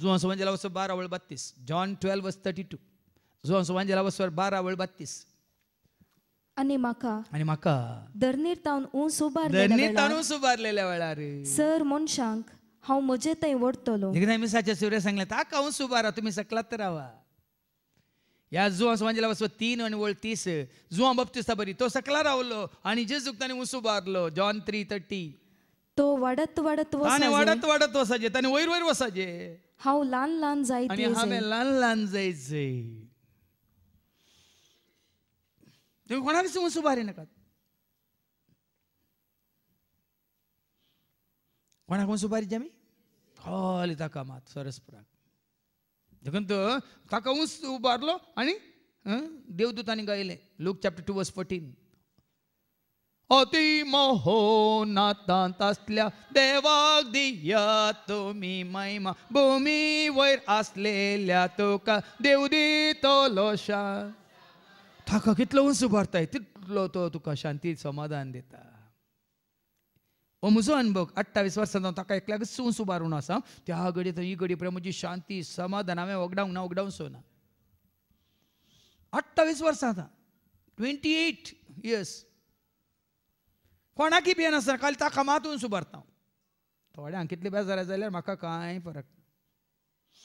जुवांस वांजेला वसवर बारा वळ बत्तीस John twelve verse thirty two जुवांस वांजेला वसवर बारा वळ बत्तीस आणि माका आणि माका धरणीर तावून ऊंस उबार धरणीर तावन वेळार सर मनशांक हांव म्हजे थंय वडटलो निगनाय मिसाच्या सुर्य सांगलें ता ऊंस उबारा तुमी सकलात तर रावा या जुवा समाजाला वसव तीन आणि वळ तीस जुवा बप्तिस्ता बरी तो सकला रावलो आणि जे जुगताने उसू बारलो जॉन थ्री थर्टी तो वाढत वाढत ताणे वाढत वाढत वसाजे ताणे वयर वयर वसाजे हांव ल्हान ल्हान जायत आणि हांवें ल्हान ल्हान जायत जाय तुम्ही कोणावीस उसू बारी नाकात कोणाक उसू बारीचे आमी खोली ताका मात सरसपुराक काका उंच బార్లో आणि దేవదూతాన్ని गायले लोक चॅप्टर टू వర్స్ फोर्टीन अति नातांत असल्या देवाक दिया तुम्ही महिमा वयर असलेल्या तुका देव तो लोशा ताका कितलो उंच उबारताय तितलो तो तुका शांती समाधान देता हो म्हजो अनुभव अठ्ठावीस वर्सां जावन ताका एकल्याक सूं सुबारून आसा त्या घडी ही घडी पर्यंत म्हजी शांती समाधान हांवें वगडावंक ना वगडावंक सोना अठ्ठावीस वर्सां आतां ट्वेंटी एट इयर्स कोणाकी बी आसना काल ताका मातून सुबारता हांव थोड्यांक कितले बेजार जाल्यार म्हाका कांय फरक ना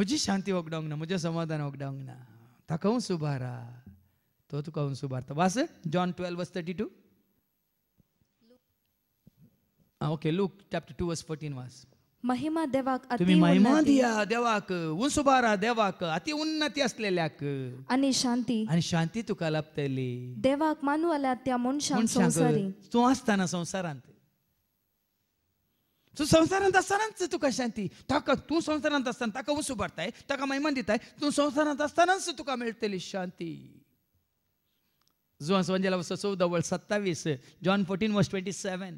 म्हजी शांती वगडावंक ना म्हजें समाधान वगडावंक ना ताका हांव सुबारा तो तुका हांव सुबारता वास John twelve verse thirty two okay look chapter 2 verse 14 वर्स महिमा देवाक అతి तुम्ही महिमा दिया देवाक उंसुबारा देवाक अति उन्नती असलेल्याक आणि शांती आणि शांती तुका लाभतली देवाक मानू आल्या त्या मनशान मनशाक संसारी संवसारांत तू संसारांत आसतनाच तुका शांती ताका तू संसारांत आसतना ताका उसू भरताय ताका महिमा दिताय तू संसारांत आसतनाच तुका मेळटली शांती जुवास वंजेला चवदा वर्ड सत्तावीस John fourteen verse twenty seven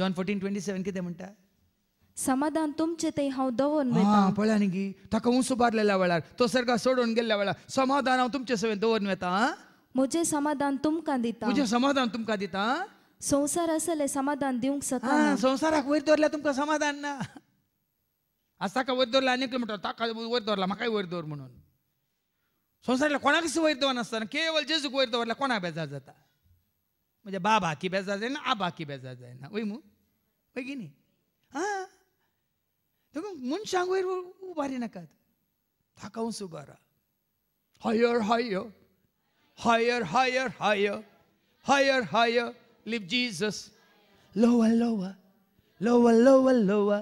John fourteen twenty seven कितें म्हणटा समाधान तुमचे ते हांव दवरून हा वेता पळया न्ही गी ताका उंच उबारलेल्या वेळार तो सरकार सोडून गेल्ल्या वेळार समाधान हांव तुमचे सवेन दवरून वेता म्हजे समाधान तुमकां दिता म्हजे समाधान तुमकां दिता संवसार असले समाधान दिवंक सकता संवसाराक वयर दवरल्या तुमकां समाधान ना आज ताका वयर दवरला आनी एकलो म्हणटा ताका वयर दवरला म्हाकाय वयर दवर म्हणून संवसाराला कोणाकच वयर दवर नासतना केवळ जेजूक वयर दवरल्या कोणाक बेजार जाता म्हणजे बा भाकी बेजा जायना ना की बेजा जायना वय मू वय की न्ही आं देखून मनशांक वयर उभारी नाकात थाकावूस उबार higher higher higher higher higher higher higher live Jesus लोवा लोवा लोवा लोवा लोवा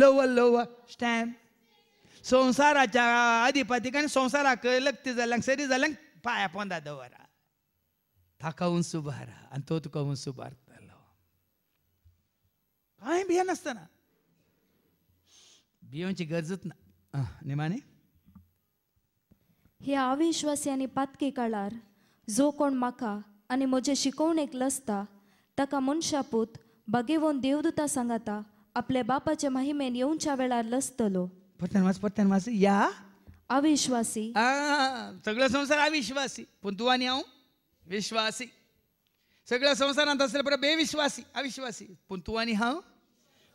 लोवा लोवा स्टॅम्प संवसाराच्या अधिपतीक आनी संसाराक लगते जाल्यांक सरी जाल्यांक पांया पोंदा दवरा ताकावून सुभार राहा आणि तो तुका उंच काय बिया नासतना बियोंची गरजच ना निमाने हे अविश्वासी आनी पातकी काळार जो कोण म्हाका आनी म्हजे एक लसता ताका मनशापूत बगेवून देवदूता सांगाता आपल्या बापाच्या महिमेन येवच्या वेळार लसतलो या अविश्वासी सगळो संसार अविश्वासी पूण तू आनी हांव विश्वासी सगळं संसारात बरं बेविश्वासी अविश्वासी पण तू आणि हा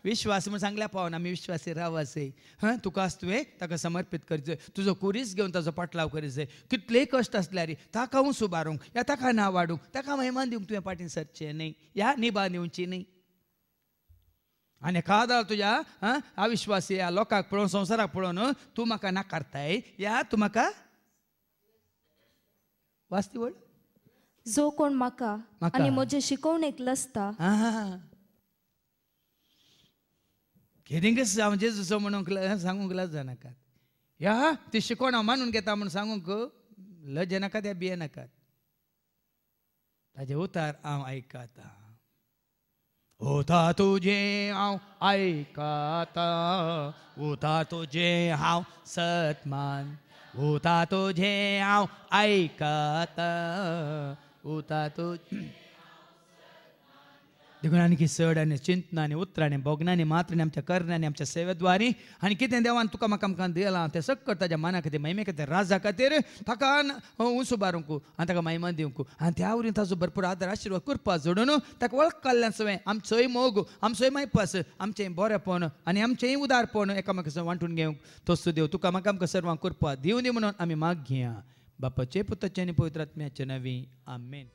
विश्वास म्हणून सांगल्या पाहून आम्ही विश्वासी रावाचे हां तुका तुवें ताका समर्पित करचे तुजो कुरीस घेवन ताजो पाटलाव करचे कितले कष्ट असल्या रे ताका हांव सुबारूंक या ताका ना वाडूंक ताका महिमान दिवंक तुवें पाटीन सरचे नाही या निबा दिवची न्ही आनी एखादा तुझ्या हां अविश्वासी या लोकांक पळोवन संवसाराक पळोवन तूं म्हाका नाकारताय या तू म्हाका वास्ती वळ जो कोण म्हाका आणि मजे म्हजे शिकोवणेक लसता आहा. हेदिंकच हांव जेजू म्हणूंक सांगूंक लज नाकात या ती शिकोण हांव मानून घेता म्हणून सांगूंक लज नाकात या बिये नाकात ताजे उतार हांव आयकता होता तुझे हांव आयकता होता तुझे हांव सतमान होता तुझे हांव आयकता ऊतातो देगुणांनी चड चिंतनाने उतराने बोगणाने मात्र आमच्या आणि आमच्या सेवेद्वारी आनी कितें देवान तुका म्हाका आमकां दिलां तें सक्कर ताज्या मना खातीर महिमे खातीर राजा खातीर ताका उंच उबारूंकू आनी ताका महिमा दिवंकू आनी त्या वरीन ताजो भरपूर आदर आशिर्वाद करपा जोडून ताका वळखल्ल्यान सवय आमचोय मोग आमचोय मायपास आमचें बरेंपण आनी आमचेंय उदारपण एकामेकाचो वांटून घेवंक तसो देव तुका म्हाका आमकां सर्वांक कृपा दिवं दी म्हणून आमी माग घेया బాపచేపు తచ్చని పవిత్రాత్మ్య చెనవి ఆమెన్